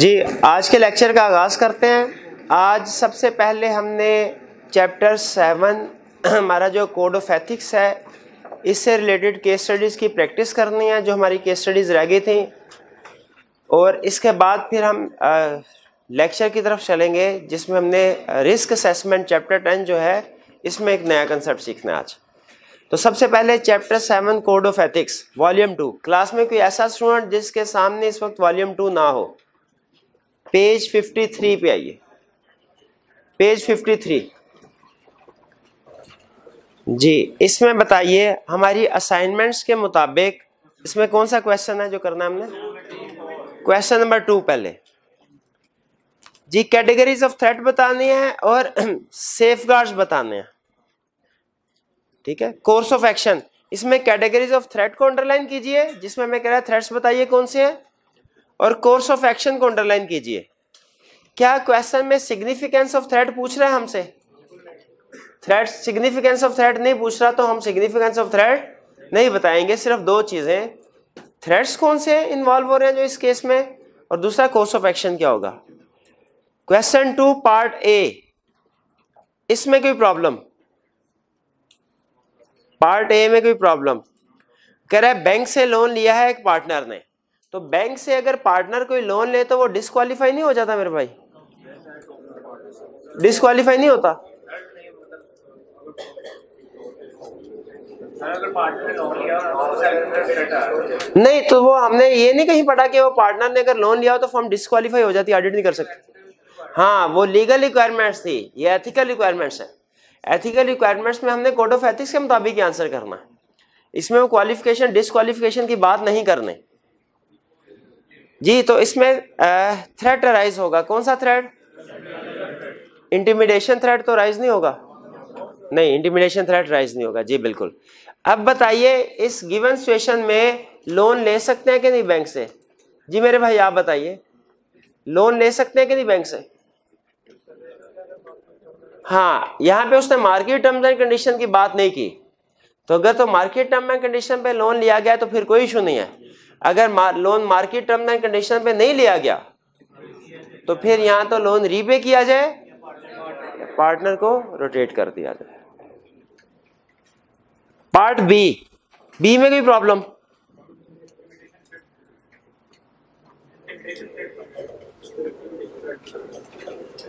जी आज के लेक्चर का आगाज़ करते हैं आज सबसे पहले हमने चैप्टर सेवन हमारा जो कोड ऑफ एथिक्स है इससे रिलेटेड केस स्टडीज़ की प्रैक्टिस करनी है जो हमारी केस स्टडीज़ रह गई थी और इसके बाद फिर हम लेक्चर की तरफ चलेंगे जिसमें हमने रिस्क असेसमेंट चैप्टर टेन जो है इसमें एक नया कंसेप्ट सीखना है आज तो सबसे पहले chapter seven code of ethics volume two class में कोई ऐसा स्टूडेंट जिसके सामने इस वक्त वॉल्यूम टू ना हो पेज 53 पे आइए पेज 53 जी इसमें बताइए हमारी असाइनमेंट्स के मुताबिक इसमें कौन सा क्वेश्चन है जो करना है हमने क्वेश्चन नंबर टू पहले जी कैटेगरीज ऑफ थ्रेट बतानी है और सेफ बताने हैं ठीक है कोर्स ऑफ एक्शन इसमें कैटेगरीज ऑफ थ्रेट को अंडरलाइन कीजिए जिसमें मैं कह रहा है थ्रेट्स बताइए कौन से हैं और कोर्स ऑफ एक्शन को अंडरलाइन कीजिए क्या क्वेश्चन में सिग्निफिकेंस ऑफ थ्रेड पूछ रहा है हमसे थ्रेड सिग्निफिकेंस ऑफ थ्रेड नहीं पूछ रहा तो हम सिग्निफिकेंस ऑफ थ्रेड नहीं बताएंगे सिर्फ दो चीज़ें थ्रेड्स कौन से इन्वॉल्व हो रहे हैं जो इस केस में और दूसरा कोर्स ऑफ एक्शन क्या होगा क्वेश्चन टू पार्ट ए इसमें कोई प्रॉब्लम पार्ट ए में कोई प्रॉब्लम कह रहा है बैंक से लोन लिया है एक पार्टनर ने तो बैंक से अगर पार्टनर कोई लोन ले तो वो डिस्कालीफाई नहीं हो जाता मेरे भाई डिस्कालीफाई नहीं होता नहीं तो वो हमने ये नहीं कहीं पढ़ा कि वो पार्टनर ने अगर लोन लिया हो तो फॉर्म डिस्कालीफाई हो जाती ऑडिट नहीं कर सकते हाँ वो लीगल रिक्वायरमेंट्स थी ये एथिकल रिक्वायरमेंट्स है एथिकल रिक्वायरमेंट्स में हमने कोड ऑफ एथिक्स के मुताबिक ही आंसर करना है इसमें वो क्वालिफिकेशन डिसक्वालिफिकेशन की बात नहीं करनी जी तो इसमें थ्रेट राइज होगा कौन सा थ्रेड इंटिमिडेशन थ्रेड तो राइज नहीं होगा नहीं इंटिमिडेशन थ्रेट राइज नहीं होगा जी बिल्कुल अब बताइए इस गिवन सिचुएशन में लोन ले सकते हैं कि नहीं बैंक से जी मेरे भाई आप बताइए लोन ले सकते हैं कि नहीं बैंक से हाँ यहाँ पे उसने मार्केट टर्म्स एंड कंडीशन की बात नहीं की तो अगर तो मार्केट टर्म एंड कंडीशन पे लोन लिया गया तो फिर कोई इशू नहीं है अगर मार, loan market term and condition पे नहीं लिया गया तो फिर यहाँ तो लोन रीपे किया जाए पार्टनर को रोटेट कर दिया जाए पार्ट बी बी में कोई प्रॉब्लम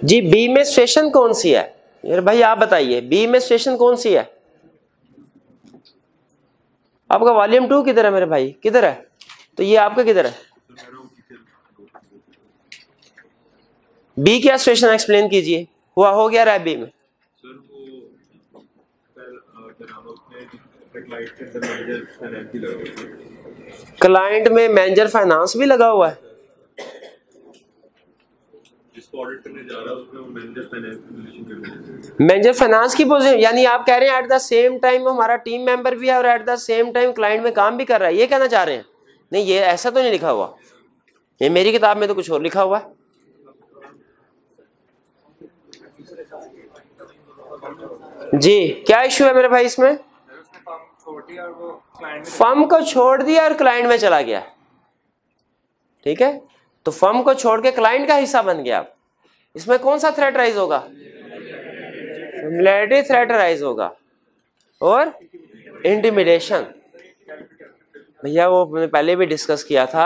जी बी में स्टेशन कौन सी है यार भाई आप बताइए बी में स्टेशन कौन सी है आपका वॉल्यूम टू किधर है मेरे भाई किधर है तो ये आपका किधर है बी क्या स्टेशन एक्सप्लेन कीजिए हुआ हो गया रहा बी में क्लाइंट में मैनेजर फाइनेंस भी लगा हुआ है मैनेजर फाइनेंस की पोजीशन यानी आप कह रहे हैं एट द सेम टाइम हमारा टीम मेंबर भी है और at the same time client में काम भी कर रहा है ये कहना चाह रहे हैं नहीं ये ऐसा तो नहीं लिखा हुआ ये मेरी किताब में तो कुछ और लिखा हुआ है जी क्या इशू है मेरे भाई इसमें फर्म को छोड़ दिया और क्लाइंट में चला गया ठीक है तो फर्म को छोड़ के क्लाइंट का हिस्सा बन गया आप इसमें कौन सा थ्रेट राइज होगा सिमिलैरिटी थ्रेट राइज होगा और इंटिमिडेशन भैया वो मैंने पहले भी डिस्कस किया था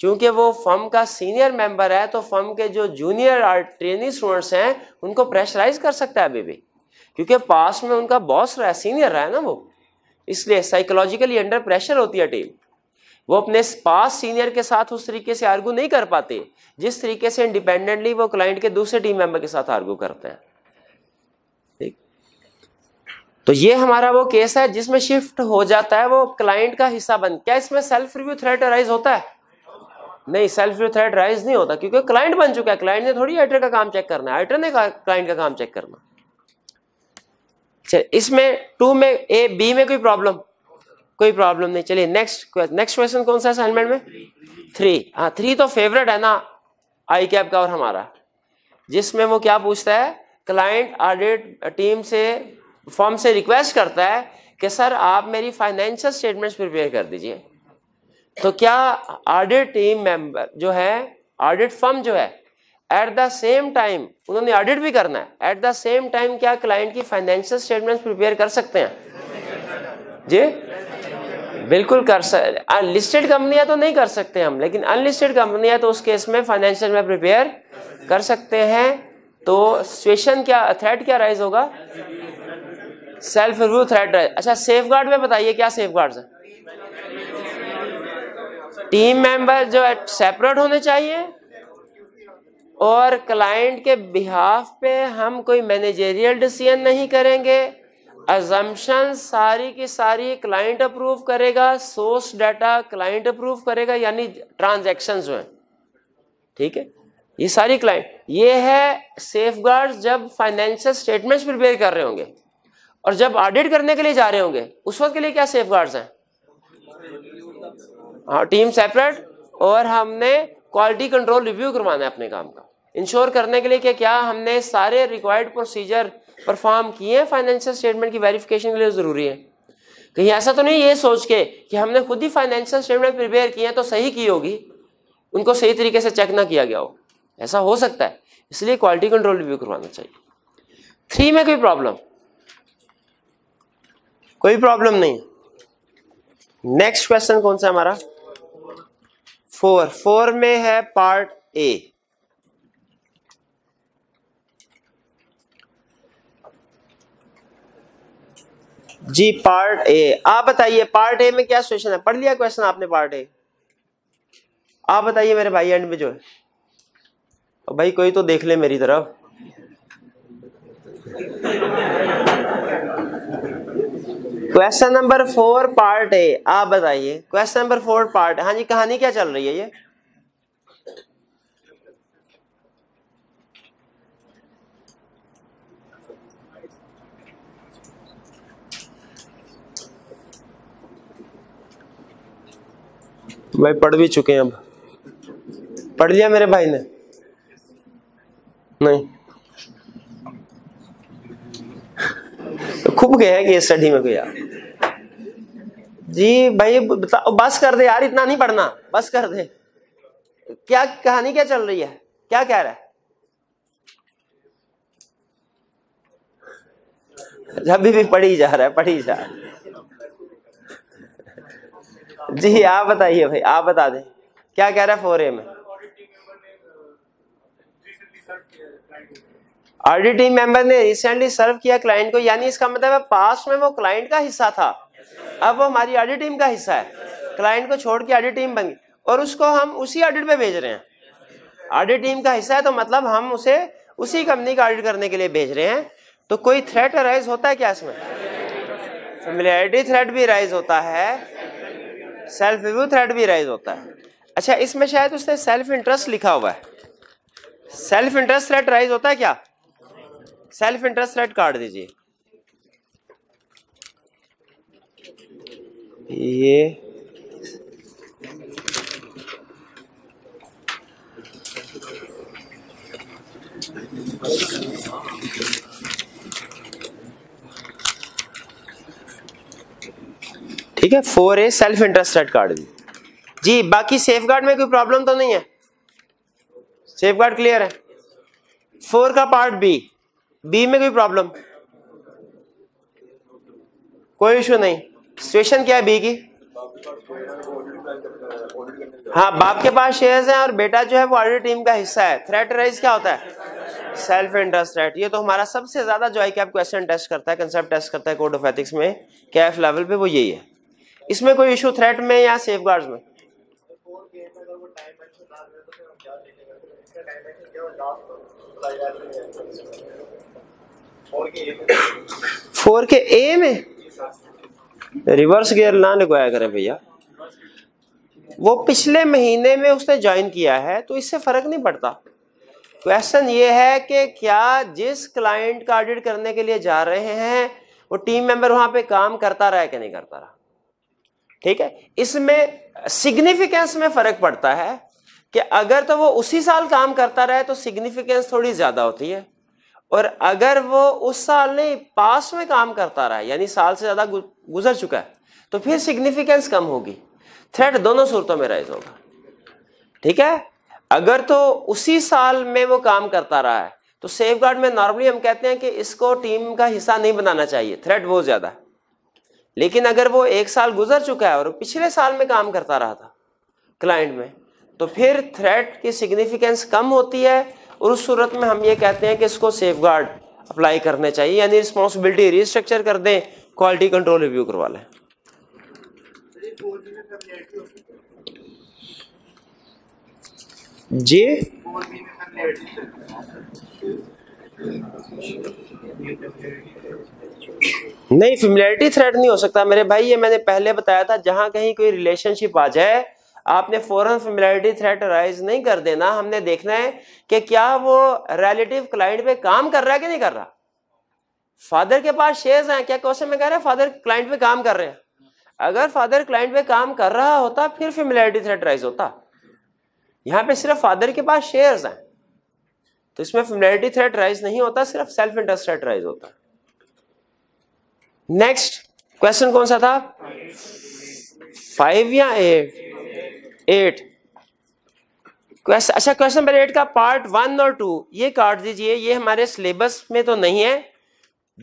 क्योंकि वो फर्म का सीनियर मेंबर है तो फर्म के जो जूनियर ट्रेनिंग स्टूडेंट्स हैं उनको प्रेशराइज कर सकता है अभी भी क्योंकि पास में उनका बॉस रहा है सीनियर रहा है ना वो इसलिए साइकोलॉजिकली अंडर प्रेशर होती है टीम वो अपने पास सीनियर के साथ उस तरीके से आर्गू नहीं कर पाते जिस तरीके से इंडिपेंडेंटली वो क्लाइंट के दूसरे टीम मेंबर के साथ आर्गू करते हैं तो ये हमारा वो केस है जिसमें शिफ्ट हो जाता है वो क्लाइंट का हिस्सा बन क्या इसमें सेल्फ रिव्यू थ्रेट राइज होता है नहीं सेल्फ रिव्यू थ्रेट राइज नहीं होता क्योंकि क्लाइंट बन चुका है क्लाइंट ने थोड़ी आइटर का काम चेक करना है आइटर ने क्लाइंट का काम चेक करना इसमें टू में ए बी में कोई प्रॉब्लम कोई प्रॉब्लम नहीं चलिए नेक्स्ट नेक्स्ट क्वेश्चन कौन सा असाइनमेंट में थ्री हाँ थ्री तो फेवरेट है ना आई कैप का और हमारा जिसमें वो क्या पूछता है क्लाइंट ऑडिट टीम से फॉर्म से रिक्वेस्ट करता है कि सर आप मेरी फाइनेंशियल स्टेटमेंट्स प्रिपेयर कर दीजिए तो क्या ऑडिट टीम मेंबर जो है ऑडिट फॉर्म जो है एट द सेम टाइम उन्होंने ऑडिट भी करना है एट द सेम टाइम क्या क्लाइंट की फाइनेंशियल स्टेटमेंट्स प्रिपेयर कर सकते हैं जी बिल्कुल कर सकते लिस्टेड कंपनियां तो नहीं कर सकते हम लेकिन अनलिस्टेड कंपनियां तो उस केस में फाइनेंशियल में प्रिपेयर कर सकते हैं तो सिचुएशन क्या थ्रेट क्या राइज होगा सेल्फ रिव्यू थ्रेड अच्छा सेफ गार्ड में बताइए क्या सेफ गार्ड है टीम मेंबर जो है सेपरेट होने चाहिए और क्लाइंट के बिहाफ पे हम कोई मैनेजेरियल डिसीजन नहीं करेंगे अजम्पन सारी की सारी क्लाइंट अप्रूव करेगा सोर्स डाटा क्लाइंट अप्रूव करेगा यानी ट्रांजेक्शन जो है ठीक है ये सारी क्लाइंट ये है सेफ जब फाइनेंशियल स्टेटमेंट्स प्रिपेयर कर रहे होंगे और जब ऑडिट करने के लिए जा रहे होंगे उस वक्त के लिए क्या सेफ गार्ड हैं हाँ टीम सेपरेट और हमने क्वालिटी कंट्रोल रिव्यू करवाना है अपने काम का इंश्योर करने के लिए कि क्या हमने सारे रिक्वायर्ड प्रोसीजर परफॉर्म किए हैं फाइनेंशियल स्टेटमेंट की वेरिफिकेशन के लिए ज़रूरी है कहीं ऐसा तो नहीं ये सोच के कि हमने खुद ही फाइनेंशियल स्टेटमेंट प्रिपेयर किए हैं तो सही की होगी उनको सही तरीके से चेक ना किया गया हो ऐसा हो सकता है इसलिए क्वालिटी कंट्रोल रिव्यू करवाना चाहिए थ्री में कोई प्रॉब्लम कोई प्रॉब्लम नहीं नेक्स्ट क्वेश्चन कौन सा हमारा फोर फोर में है part A ji part A आप बताइए पार्ट ए में क्या सिचुएशन है पढ़ लिया क्वेश्चन आपने पार्ट ए आप बताइए मेरे भाई एंड में जो है तो भाई कोई तो देख ले मेरी तरफ question number four part A आप बताइए क्वेश्चन नंबर फोर पार्ट हाँ जी कहानी क्या चल रही है ये भाई पढ़ भी चुके हैं अब पढ़ लिया मेरे भाई ने नहीं खूब गए हैं कि स्टडी में गया जी भाई बस कर दे यार इतना नहीं पढ़ना बस कर दे क्या कहानी क्या चल रही है क्या कह रहा है अभी भी पढ़ी जा रहा है पढ़ी जा रहा है जी आप बताइए भाई आप बता दें क्या कह रहा है फोरे में ऑडिट टीम मेंबर ने रिसेंटली सर्व किया क्लाइंट को यानी इसका मतलब है पास्ट में वो क्लाइंट का हिस्सा था अब वो हमारी ऑडिट टीम का हिस्सा है क्लाइंट को छोड़ के ऑडिट टीम बन गई और उसको हम उसी ऑडिट पे भेज रहे हैं ऑडिट टीम का हिस्सा है तो मतलब हम उसे उसी कंपनी का ऑडिट करने के लिए भेज रहे हैं तो कोई थ्रेट अराइज होता है क्या इसमें फेमिलियरिटी थ्रेट भी राइज होता है सेल्फ रिव्यू थ्रेट भी राइज होता है अच्छा इसमें शायद उसने सेल्फ इंटरेस्ट लिखा हुआ है सेल्फ इंटरेस्ट थ्रेट राइज होता है क्या सेल्फ इंटरेस्ट रेट काट दीजिए ये ठीक है four A self interest threat काट दी जी बाकी सेफ गार्ड में कोई प्रॉब्लम तो नहीं है सेफ गार्ड क्लियर है फोर का पार्ट बी बी में कोई प्रॉब्लम कोई इशू नहीं सिचुएशन क्या है बी की हाँ बाप के पास शेयर्स हैं और बेटा जो है वो ऑडिट टीम का हिस्सा है थ्रेट राइज क्या होता है सेल्फ इंटरेस्ट रेट ये तो हमारा सबसे ज्यादा जो है कि आप क्वेश्चन टेस्ट करता है कंसेप्ट टेस्ट करता है कोड ऑफ एथिक्स में कैफ लेवल पे वो यही है इसमें कोई इशू थ्रेट में या सेफ में फोर के ए में रिवर्स गियर ना लगवाया करें भैया वो पिछले महीने में उसने ज्वाइन किया है तो इससे फर्क नहीं पड़ता क्वेश्चन ये है कि क्या जिस क्लाइंट का ऑडिट करने के लिए जा रहे हैं वो टीम मेंबर वहां पे काम करता रहा है कि नहीं करता रहा ठीक है इसमें सिग्निफिकेंस में फर्क पड़ता है कि अगर तो वो उसी साल काम करता रहे तो सिग्निफिकेंस थोड़ी ज्यादा होती है और अगर वो उस साल नहीं पास में काम करता रहा यानी साल से ज़्यादा गुजर चुका है तो फिर सिग्निफिकेंस कम होगी थ्रेट दोनों सूरतों में राइज होगा ठीक है अगर तो उसी साल में वो काम करता रहा है तो सेफ गार्ड में नॉर्मली हम कहते हैं कि इसको टीम का हिस्सा नहीं बनाना चाहिए थ्रेट बहुत ज़्यादा लेकिन अगर वो एक साल गुजर चुका है और पिछले साल में काम करता रहा था क्लाइंट में तो फिर थ्रेट की सिग्निफिकेंस कम होती है और उस सूरत में हम ये कहते हैं कि इसको सेफ गार्ड अप्लाई करने चाहिए यानी रिस्पॉन्सिबिलिटी रिस्ट्रक्चर कर दें क्वालिटी कंट्रोल रिव्यू करवा लें जी नहीं फिमिलरिटी थ्रेड नहीं हो सकता मेरे भाई ये मैंने पहले बताया था जहां कहीं कोई रिलेशनशिप आ जाए आपने फॉरन फेमिलिटी थ्रेट राइज नहीं कर देना हमने देखना है कि क्या वो रिलेटिव क्लाइंट पे काम कर रहा है कि नहीं कर रहा फादर के पास शेयर्स हैं क्या क्वेश्चन में कह रहे हैं फादर क्लाइंट पे काम कर रहे हैं अगर फादर क्लाइंट पे काम कर रहा होता फिर फेमिलिटी थ्रेट राइज होता यहाँ पे सिर्फ फादर के पास शेयर हैं तो इसमें फेमिलिटी थ्रेट राइज नहीं होता सिर्फ सेल्फ इंटरेस्ट थ्रेट राइज होता नेक्स्ट क्वेश्चन कौन सा था फाइव या एट एट क्वेश्चन अच्छा क्वेश्चन नंबर एट का पार्ट वन और टू ये काट दीजिए ये हमारे सिलेबस में तो नहीं है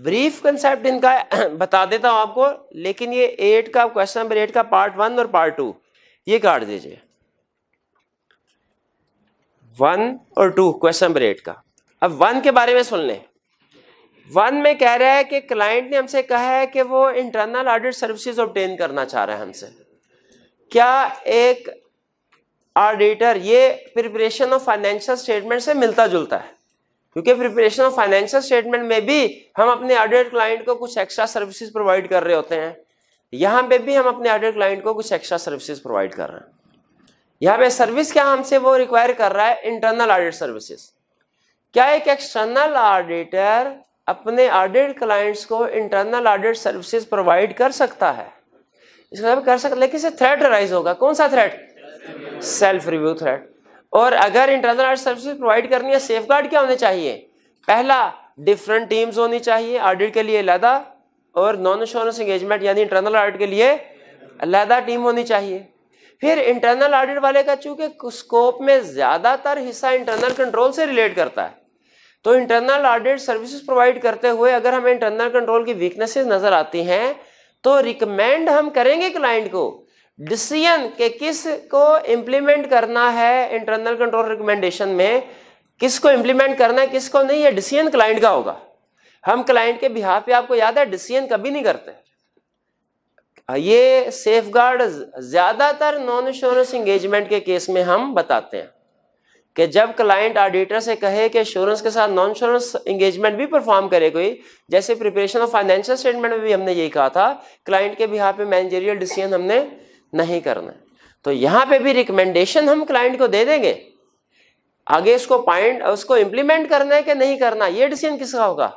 ब्रीफ कंसेप्ट इनका बता देता हूं आपको लेकिन ये एट का क्वेश्चन नंबर एट का पार्ट वन और पार्ट टू ये काट दीजिए वन और टू क्वेश्चन नंबर एट का अब वन के बारे में सुन लें वन में कह रहा है कि क्लाइंट ने हमसे कहा है कि वो इंटरनल ऑडिट सर्विसेज ऑब्टेन करना चाह रहा है हमसे क्या एक ऑडिटर ये प्रिपरेशन ऑफ फाइनेंशियल स्टेटमेंट से मिलता जुलता है क्योंकि प्रिपरेशन ऑफ फाइनेंशियल स्टेटमेंट में भी हम अपने ऑडिट क्लाइंट को कुछ एक्स्ट्रा सर्विसेज प्रोवाइड कर रहे होते हैं यहाँ पे भी हम अपने ऑडिट क्लाइंट को कुछ एक्स्ट्रा सर्विसेज प्रोवाइड कर रहे हैं यहाँ पे सर्विस क्या हमसे वो रिक्वायर कर रहा है इंटरनल ऑडिट सर्विसेज क्या एक एक्सटर्नल ऑडिटर अपने ऑडिट क्लाइंट्स को इंटरनल ऑडिट सर्विसेज प्रोवाइड कर सकता है इसका मतलब कर सकता लेकिन इसे थ्रेट राइज होगा कौन सा थ्रेट सेल्फ रिव्यू थ्रेड और अगर इंटरनल ऑडिट सर्विस प्रोवाइड करनी है सेफ गार्ड क्या होने चाहिए पहला डिफरेंट टीम्स होनी चाहिए ऑडिट के लिए अलहदा और नॉन इंश्योरेंस एंगेजमेंट यानी इंटरनल ऑडिट के लिए अलहदा टीम होनी चाहिए फिर इंटरनल ऑडिट वाले का चूंकि स्कोप में ज़्यादातर हिस्सा इंटरनल कंट्रोल से रिलेट करता है तो इंटरनल ऑडिट सर्विसेज प्रोवाइड करते हुए अगर हमें इंटरनल कंट्रोल की वीकनेसेस नज़र आती हैं तो रिकमेंड हम करेंगे क्लाइंट को डिसीजन के किस को इम्प्लीमेंट करना है इंटरनल कंट्रोल रिकमेंडेशन में किस को इम्प्लीमेंट करना है किसको नहीं है डिसीजन क्लाइंट का होगा हम क्लाइंट के बिहार पे आपको याद है डिसीजन कभी नहीं करते ये सेफ गार्ड ज्यादातर नॉन इंश्योरेंस इंगेजमेंट के केस में हम बताते हैं कि जब क्लाइंट ऑडिटर से कहे कि इंश्योरेंस के साथ नॉन इंश्योरेंस इंगेजमेंट भी परफॉर्म करे कोई जैसे प्रिपरेशन ऑफ फाइनेंशियल स्टेटमेंट में भी हमने यही कहा था क्लाइंट के बिहार पे मैनेजरियल डिसीजन हमने नहीं करना है तो यहां पे भी रिकमेंडेशन हम क्लाइंट को दे देंगे आगे इसको पॉइंट उसको इंप्लीमेंट करना है कि नहीं करना ये डिसीजन किसका होगा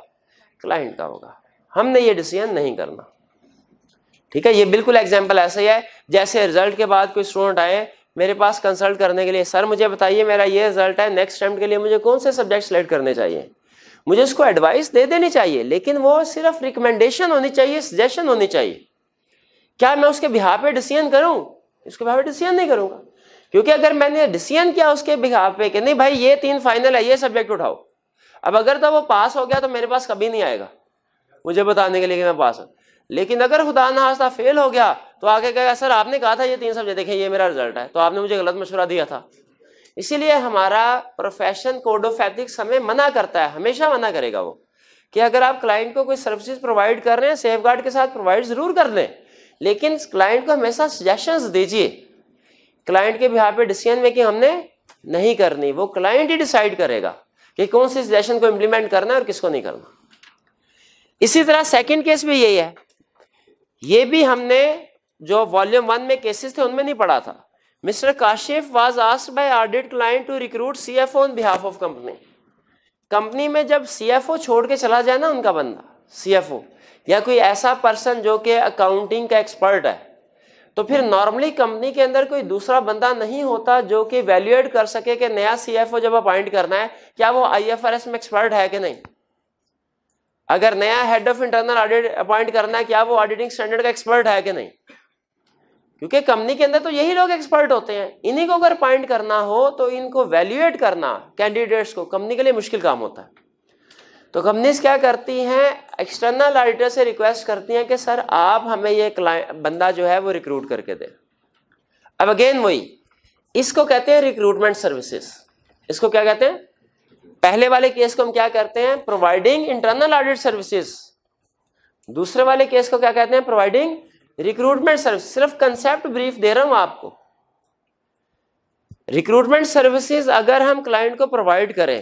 क्लाइंट का होगा हमने ये डिसीजन नहीं करना ठीक है ये बिल्कुल एग्जाम्पल ऐसा ही है जैसे रिजल्ट के बाद कोई स्टूडेंट आए मेरे पास कंसल्ट करने के लिए सर मुझे बताइए मेरा ये रिजल्ट है नेक्स्ट टाइम के लिए मुझे कौन से सब्जेक्ट सेलेक्ट करने चाहिए मुझे उसको एडवाइस दे देनी चाहिए लेकिन वो सिर्फ रिकमेंडेशन होनी चाहिए सजेशन होनी चाहिए क्या मैं उसके बिहार पे डिसीजन करूं उसके बिहार पे डिसीजन नहीं करूंगा क्योंकि अगर मैंने डिसीजन किया उसके बिहार पे कि नहीं भाई ये तीन फाइनल है ये सब्जेक्ट उठाओ अब अगर तो वो पास हो गया तो मेरे पास कभी नहीं आएगा मुझे बताने के लिए कि मैं पास हूं लेकिन अगर खुदा ना हास्ता फेल हो गया तो आगे कहेगा सर आपने कहा था ये तीन सब्जेक्ट देखें ये मेरा रिजल्ट है तो आपने मुझे गलत मशुरा दिया था इसीलिए हमारा प्रोफेशन कोड ऑफ एथिक्स हमें मना करता है हमेशा मना करेगा वो कि अगर आप क्लाइंट को कोई सर्विसेज प्रोवाइड कर रहे हैं सेफ गार्ड के साथ प्रोवाइड जरूर कर लें लेकिन क्लाइंट को हमेशा सजेशन दीजिए क्लाइंट के बिहार पे डिसीजन मेकिंग हमने नहीं करनी वो क्लाइंट ही डिसाइड करेगा कि कौन से सजेशन को इम्प्लीमेंट करना है और किसको नहीं करना इसी तरह सेकंड केस भी यही है ये भी हमने जो वॉल्यूम वन में केसेस थे उनमें नहीं पढ़ा था mister Kashif was asked by audit client to recruit F on behalf of company company में जब सी छोड़ के चला जाए ना उनका बंदा सी या कोई ऐसा पर्सन जो कि अकाउंटिंग का एक्सपर्ट है तो फिर नॉर्मली कंपनी के अंदर कोई दूसरा बंदा नहीं होता जो कि वैल्यूएट कर सके कि नया सीएफओ जब अपॉइंट करना है क्या वो आईएफआरएस में एक्सपर्ट है कि नहीं अगर नया head of internal audit appoint करना है क्या वो ऑडिटिंग स्टैंडर्ड का एक्सपर्ट है कि नहीं क्योंकि कंपनी के अंदर तो यही लोग एक्सपर्ट होते हैं इन्हीं को अगर अपॉइंट करना हो तो इनको वैल्यूएट करना कैंडिडेट्स को कंपनी के लिए मुश्किल काम होता है तो कंपनीज क्या करती हैं एक्सटर्नल ऑडिटर से रिक्वेस्ट करती हैं कि सर आप हमें ये बंदा जो है वो रिक्रूट करके दें अब अगेन वही इसको कहते हैं रिक्रूटमेंट सर्विसेज इसको क्या कहते हैं पहले वाले केस को हम क्या करते हैं प्रोवाइडिंग इंटरनल ऑडिट सर्विसेज दूसरे वाले केस को क्या कहते हैं प्रोवाइडिंग रिक्रूटमेंट सर्विस सिर्फ कंसेप्ट ब्रीफ दे रहा हूं आपको रिक्रूटमेंट सर्विसेज अगर हम क्लाइंट को प्रोवाइड करें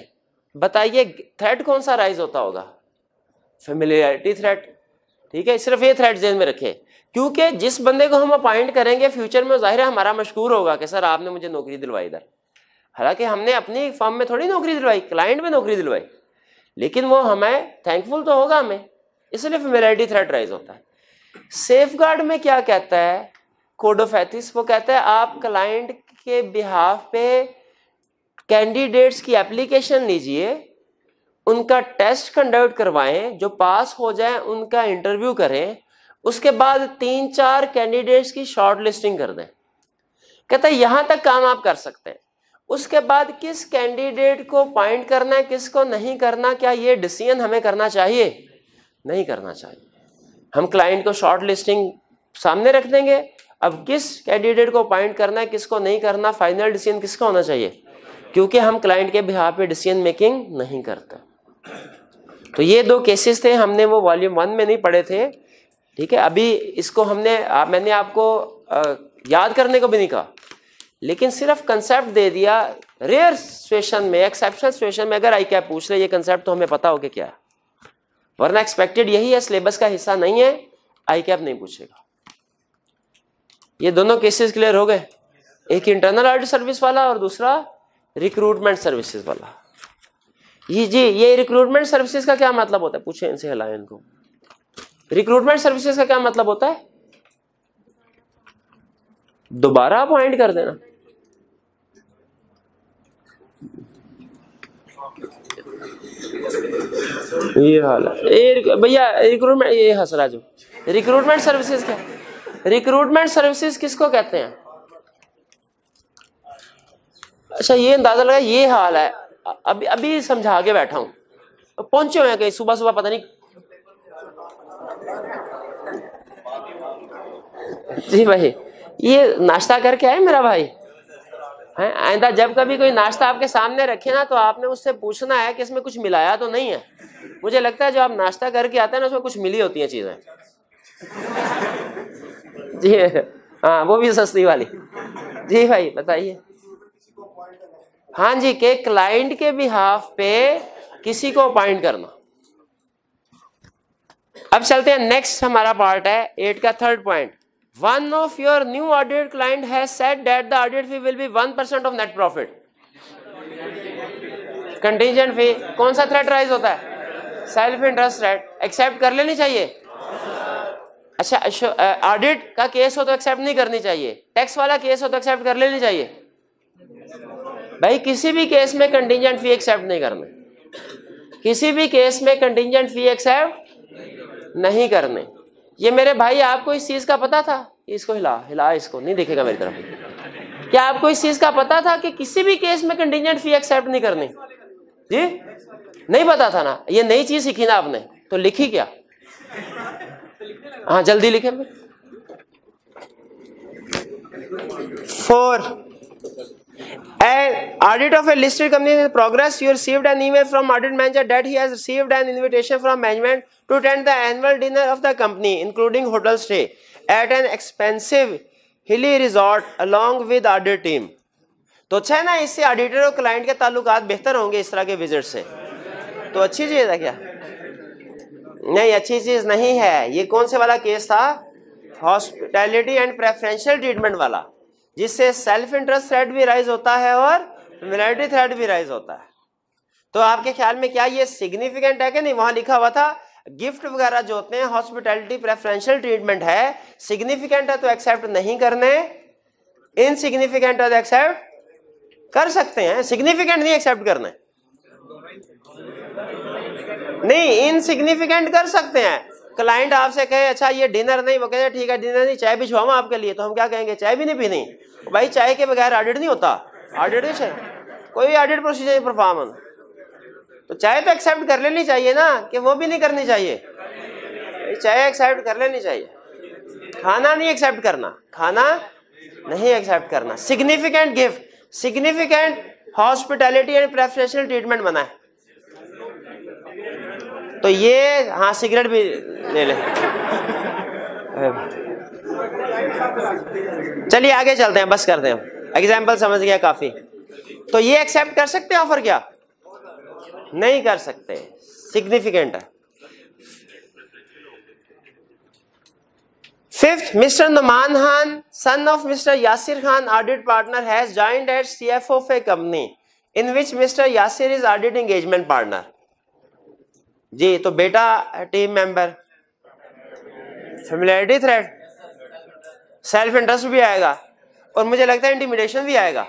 बताइए थ्रेड कौन सा राइज होता होगा फेमिलियरिटी थ्रेड ठीक है सिर्फ ये थ्रेड जेन में रखे क्योंकि जिस बंदे को हम अपॉइंट करेंगे फ्यूचर में जाहिर है हमारा मशहूर होगा कि सर आपने मुझे नौकरी दिलवाई इधर हालांकि हमने अपनी फॉर्म में थोड़ी नौकरी दिलवाई क्लाइंट में नौकरी दिलवाई लेकिन वो हमें थैंकफुल तो होगा हमें इसलिए फेमिलियरिटी थ्रेट राइज होता है सेफ गार्ड में क्या कहता है कोड ऑफ एथिक्स वो कहता है आप क्लाइंट के बिहाफ पे कैंडिडेट्स की एप्लीकेशन लीजिए उनका टेस्ट कंडक्ट करवाएं जो पास हो जाए उनका इंटरव्यू करें उसके बाद तीन चार कैंडिडेट्स की शॉर्ट लिस्टिंग कर दें कहता है यहां तक काम आप कर सकते हैं उसके बाद किस कैंडिडेट को पॉइंट करना है किसको नहीं करना क्या ये डिसीजन हमें करना चाहिए नहीं करना चाहिए हम क्लाइंट को शॉर्ट लिस्टिंग सामने रख देंगे अब किस कैंडिडेट को अपॉइंट करना है किसको नहीं करना फाइनल डिसीजन किसका होना चाहिए क्योंकि हम क्लाइंट के बिहार पे डिसीजन मेकिंग नहीं करते तो ये दो केसेस थे हमने वो वॉल्यूम वन में नहीं पढ़े थे ठीक है अभी इसको हमने आ, मैंने आपको आ, याद करने को भी नहीं कहा लेकिन सिर्फ कंसेप्ट दे दिया रेयर सिचुएशन में एक्सेप्शनल सिचुएशन में अगर आई क्या पूछ रहे ये कंसेप्ट तो हमें पता हो कि क्या वरना एक्सपेक्टेड यही है सिलेबस का हिस्सा नहीं है आई कैप नहीं पूछेगा ये दोनों केसेस क्लियर हो गए एक इंटरनल ऑडिट सर्विस वाला और दूसरा रिक्रूटमेंट सर्विसेज वाला ये जी ये रिक्रूटमेंट सर्विसेज का क्या मतलब होता है पूछे इनसे हिलाए इनको रिक्रूटमेंट सर्विसेज का क्या मतलब होता है दोबारा अपॉइंट कर देना ये हाल ये भैया रिक्रूटमेंट ये हंस जो रिक्रूटमेंट सर्विसेज क्या रिक्रूटमेंट सर्विसेज किसको कहते हैं अच्छा ये अंदाजा लगा ये हाल है अभी अभी समझा के बैठा हूँ पहुंचे हुए कहीं सुबह सुबह पता नहीं जी भाई ये नाश्ता करके आए मेरा भाई है आइंदा जब कभी कोई नाश्ता आपके सामने रखे ना तो आपने उससे पूछना है कि इसमें कुछ मिलाया तो नहीं है मुझे लगता है जो आप नाश्ता करके आते हैं ना उसमें कुछ मिली होती हैं चीज़ें जी हाँ वो भी सस्ती वाली जी भाई बताइए हाँ जी के क्लाइंट के बिहाफ पे किसी को अपॉइंट करना अब चलते हैं नेक्स्ट हमारा पार्ट है एट का third point one of your new audit client है the audit fee will be one percent of net profit contingent fee कौन सा थ्रेट राइज होता है सेल्फ इंटरेस्ट रेट एक्सेप्ट कर लेनी चाहिए अच्छा ऑडिट का केस हो तो एक्सेप्ट नहीं करनी चाहिए टैक्स वाला केस हो तो एक्सेप्ट कर लेनी चाहिए भाई किसी भी केस में कंटिजेंट फी एक्सेप्ट नहीं करने किसी भी केस में कंटिजेंट फी एक्सेप्ट नहीं करने ये मेरे भाई आपको इस चीज़ का पता था इसको हिला हिला इसको नहीं देखेगा मेरी तरफ क्या आपको इस चीज़ का पता था कि किसी भी केस में कंटिजेंट फी एक्सेप्ट नहीं करनी जी नहीं पता था ना ये नई चीज़ सीखी ना आपने तो लिखी क्या हाँ जल्दी लिखे four An audit of a listed company is in progress. You received an email from audit manager that he has received an invitation from management to attend the annual dinner of the company, including hotel stay at an expensive hilly resort along with audit team. तो अच्छा है ना इससे auditor और client के ताल्लुक बेहतर होंगे इस तरह के विजिट से तो अच्छी चीज़ है क्या नहीं अच्छी चीज़ नहीं है ये कौन से वाला केस था हॉस्पिटैलिटी एंड प्रेफरेंशियल ट्रीटमेंट वाला जिससे सेल्फ इंटरेस्ट थ्रेड भी राइज होता है और मिनोरिटी थ्रेड भी राइज होता है तो आपके ख्याल में क्या ये सिग्निफिकेंट है कि नहीं वहां लिखा हुआ था गिफ्ट वगैरह जो होते हैं हॉस्पिटैलिटी प्रेफरेंशियल ट्रीटमेंट है सिग्निफिकेंट है तो एक्सेप्ट नहीं करने इनसिग्निफिकेंट है तो एक्सेप्ट कर सकते हैं सिग्निफिकेंट नहीं एक्सेप्ट करना नहीं नहीं इनसिग्निफिकेंट कर सकते हैं क्लाइंट आपसे कहे अच्छा ये डिनर नहीं वो कहते ठीक है डिनर नहीं चाय भी छुआ आपके लिए तो हम क्या कहेंगे चाय भी नहीं पीनी भाई चाय के बगैर ऑडिट नहीं होता ऑडिट है कोई ऑडिट प्रोसीजर परफॉर्म तो चाय तो एक्सेप्ट कर लेनी चाहिए ना कि वो भी नहीं करनी चाहिए चाय एक्सेप्ट कर लेनी चाहिए खाना नहीं एक्सेप्ट करना खाना नहीं एक्सेप्ट करना significant gift significant hospitality and preferential treatment बना है तो ये हाँ सिगरेट भी ले लें चलिए आगे चलते हैं बस करते हैं एग्जाम्पल समझ गया काफी तो ये एक्सेप्ट कर सकते हैं ऑफर क्या नहीं कर सकते सिग्निफिकेंट है fifth mister Numan Khan son of mister Yasir Khan audit partner has joined at CFO F company in which mister Yasir is audit engagement partner जी तो बेटा team member familiarity threat self interest भी आएगा और मुझे लगता है इंटीमिडेशन भी आएगा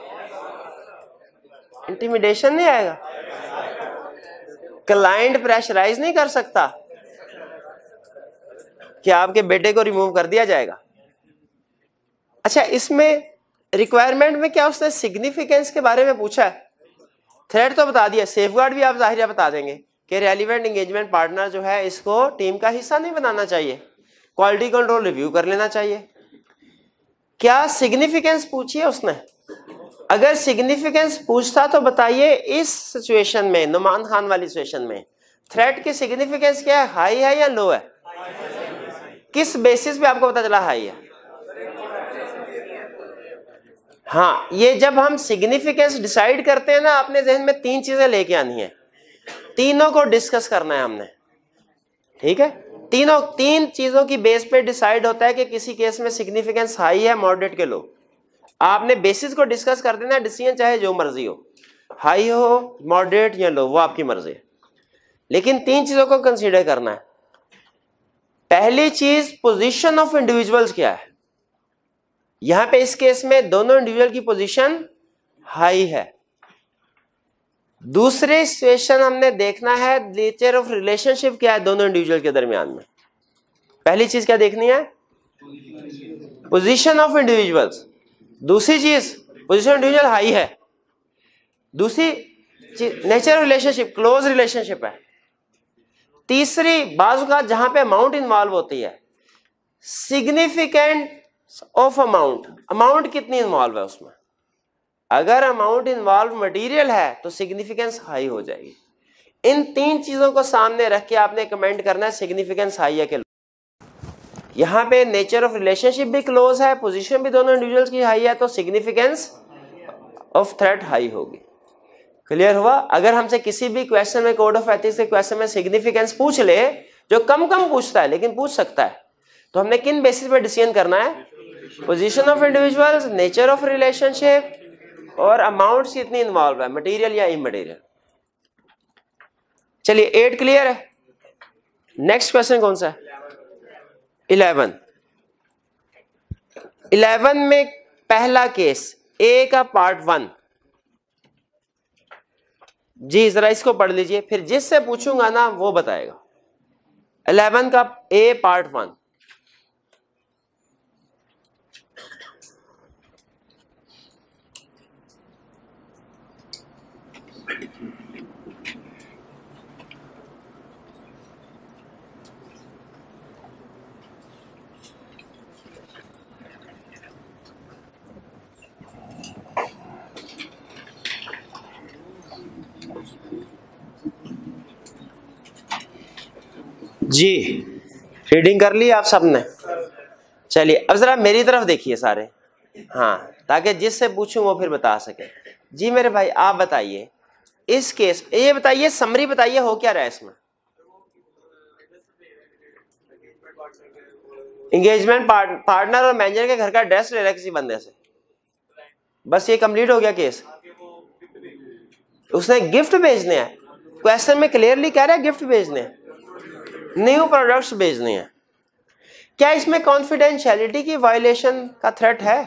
इंटीमिडेशन नहीं आएगा क्लाइंट प्रेशराइज नहीं कर सकता कि आपके बेटे को रिमूव कर दिया जाएगा अच्छा इसमें रिक्वायरमेंट में क्या उसने सिग्निफिकेंस के बारे में पूछा है थ्रेड तो बता दिया सेफ भी आप जाहिर बता देंगे कि रेलिवेंट इंगेजमेंट पार्टनर जो है इसको टीम का हिस्सा नहीं बनाना चाहिए क्वालिटी कंट्रोल रिव्यू कर लेना चाहिए क्या सिग्निफिकेंस पूछी है उसने अगर सिग्निफिकेंस पूछता तो बताइए इस सिचुएशन में नुमान खान वाली सिचुएशन में थ्रेट की सिग्निफिकेंस क्या है हाई है या लो है किस बेसिस पे आपको पता चला हाई है हाँ ये जब हम सिग्निफिकेंस डिसाइड करते हैं ना अपने जहन में तीन चीजें लेके आनी है तीनों को डिस्कस करना है हमने ठीक है तीनों तीन चीजों की बेस पे डिसाइड होता है कि किसी केस में सिग्निफिकेंस हाई है मॉडरेट के लो आपने बेसिस को डिस्कस कर देना डिसीजन चाहे जो मर्जी हो हाई हो मॉडरेट या लो वो आपकी मर्जी है लेकिन तीन चीजों को कंसीडर करना है पहली चीज पोजीशन ऑफ इंडिविजुअल्स क्या है यहां पे इस केस में दोनों इंडिविजुअल की पोजीशन हाई है दूसरे सिचुएशन हमने देखना है नेचर ऑफ रिलेशनशिप क्या है दोनों इंडिविजुअल के दरमियान में पहली चीज क्या देखनी है पोजीशन ऑफ इंडिविजुअल्स दूसरी चीज पोजीशन इंडिविजुअल हाई है दूसरी nature of relationship close relationship है तीसरी बाजू का जहां पे अमाउंट इन्वॉल्व होती है सिग्निफिकेंट ऑफ अमाउंट अमाउंट कितनी इन्वॉल्व है उसमें अगर अमाउंट इन्वॉल्व मटेरियल है तो सिग्निफिकेंस हाई हो जाएगी इन तीन चीजों को सामने रख के आपने कमेंट करना है सिग्निफिकेंस हाई है कि यहाँ पे नेचर ऑफ रिलेशनशिप भी क्लोज है पोजीशन भी दोनों इंडिविजुअल्स की हाई है तो सिग्निफिकेंस ऑफ थ्रेट हाई होगी क्लियर हुआ अगर हमसे किसी भी क्वेश्चन में कोड ऑफ एथिक्स के क्वेश्चन में सिग्निफिकेंस पूछ ले जो कम कम पूछता है लेकिन पूछ सकता है तो हमने किन बेसिस पे डिसीजन करना है position of individuals nature of relationship और अमाउंट्स इतनी इन्वॉल्व है मटेरियल या इमटेरियल चलिए एट क्लियर है नेक्स्ट क्वेश्चन कौन सा है इलेवन इलेवन में पहला केस ए का पार्ट वन जी जरा इसको पढ़ लीजिए फिर जिससे पूछूंगा ना वो बताएगा इलेवन का ए पार्ट वन जी रीडिंग कर ली आप सबने चलिए अब जरा मेरी तरफ देखिए सारे हाँ ताकि जिससे पूछूं वो फिर बता सके जी मेरे भाई आप बताइए इस केस ये बताइए समरी बताइए हो क्या रहा है इसमें इंगेजमेंट पार्टनर और मैनेजर के घर का एड्रेस ले रहा है किसी बंदे से बस ये कंप्लीट हो गया केस उसने गिफ्ट भेजने हैं क्वेश्चन में क्लियरली कह रहा है गिफ्ट भेजने न्यू प्रोडक्ट्स भेजने हैं क्या इसमें कॉन्फिडेंशियलिटी की वायलेशन का थ्रेट है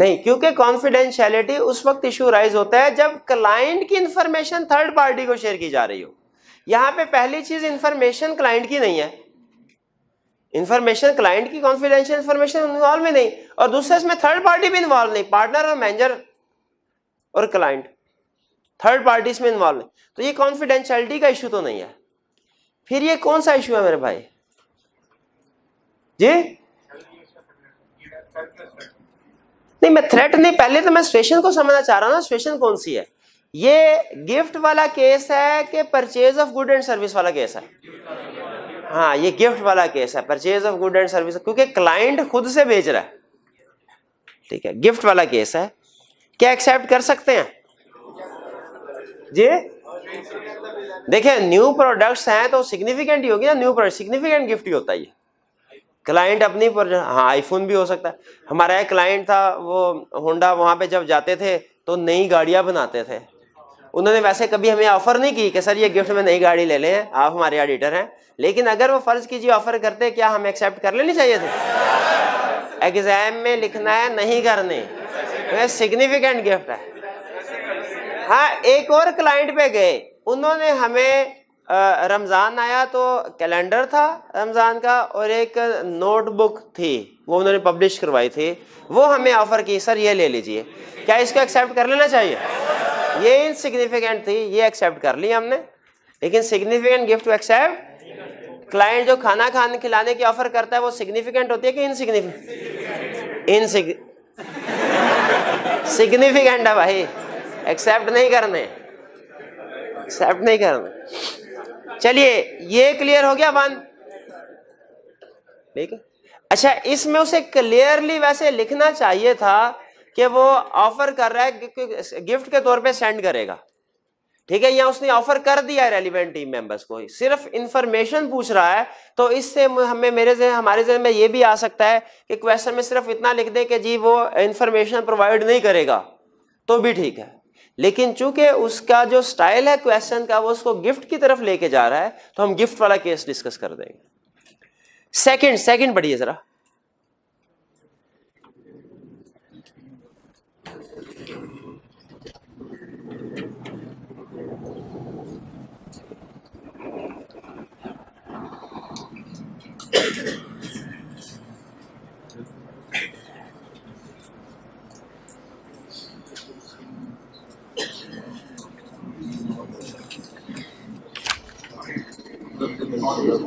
नहीं क्योंकि कॉन्फिडेंशियलिटी उस वक्त इशू राइज होता है जब क्लाइंट की इंफॉर्मेशन थर्ड पार्टी को शेयर की जा रही हो यहां पे पहली चीज इंफॉर्मेशन क्लाइंट की नहीं है इंफॉर्मेशन क्लाइंट की कॉन्फिडेंशियल इंफॉर्मेशन इन्वॉल्व ही नहीं और दूसरा इसमें थर्ड पार्टी भी इन्वॉल्व नहीं पार्टनर और मैनेजर और क्लाइंट थर्ड पार्टी इसमें इन्वॉल्व नहीं तो ये कॉन्फिडेंशियलिटी का इशू तो नहीं है फिर ये कौन सा इशू है मेरे भाई जी नहीं मैं थ्रेट नहीं पहले तो मैं स्टेशन को समझना चाह रहा हूँ स्टेशन कौन सी है ये गिफ्ट वाला केस है कि purchase of good and service वाला केस है हाँ ये गिफ्ट वाला केस है purchase of good and service क्योंकि क्लाइंट खुद से भेज रहा है ठीक है गिफ्ट वाला केस है क्या एक्सेप्ट कर सकते हैं जी देखिये न्यू प्रोडक्ट्स हैं तो सिग्निफिकेंट ही होगी ना न्यू प्रोडक्ट सिग्निफिकेंट गिफ्ट ही होता है क्लाइंट अपनी पर हाँ आईफोन भी हो सकता है हमारा एक क्लाइंट था वो होंडा वहाँ पे जब जाते थे तो नई गाड़ियाँ बनाते थे उन्होंने वैसे कभी हमें ऑफर नहीं की कि सर ये गिफ्ट में नई गाड़ी ले लें आप हमारे ऑडिटर हैं लेकिन अगर वो फर्ज कीजिए ऑफर करते क्या हमें एक्सेप्ट कर लेनी चाहिए थे एग्जाम में लिखना है नहीं करने तो सिग्निफिकेंट गिफ्ट है हाँ एक और क्लाइंट पे गए उन्होंने हमें रमज़ान आया तो कैलेंडर था रमज़ान का और एक नोटबुक थी वो उन्होंने पब्लिश करवाई थी वो हमें ऑफ़र की सर ये ले लीजिए क्या इसको एक्सेप्ट कर लेना चाहिए ये इनसिग्निफिकेंट थी ये एक्सेप्ट कर ली हमने लेकिन significant gift to accept client जो खाना खाने खिलाने की ऑफ़र करता है वो सिग्निफिकेंट होती है कि इनसिग्निफिकेंट इनसिग सिग्निफिकेंट है भाई एक्सेप्ट नहीं करने एक्सेप्ट नहीं करने चलिए ये क्लियर हो गया वन ठीक है अच्छा इसमें उसे क्लियरली वैसे लिखना चाहिए था कि वो ऑफर कर रहा है गिफ्ट के तौर पे सेंड करेगा ठीक है या उसने ऑफर कर दिया है रेलिवेंट टीम मेंबर्स को सिर्फ इंफॉर्मेशन पूछ रहा है तो इससे हमें मेरे जहन हमारे जहन में ये भी आ सकता है कि क्वेश्चन में सिर्फ इतना लिख दे कि जी वो इंफॉर्मेशन प्रोवाइड नहीं करेगा तो भी ठीक है लेकिन चूंकि उसका जो स्टाइल है क्वेश्चन का वो उसको गिफ्ट की तरफ लेके जा रहा है तो हम गिफ्ट वाला केस डिस्कस कर देंगे सेकंड सेकंड बढ़िए जरा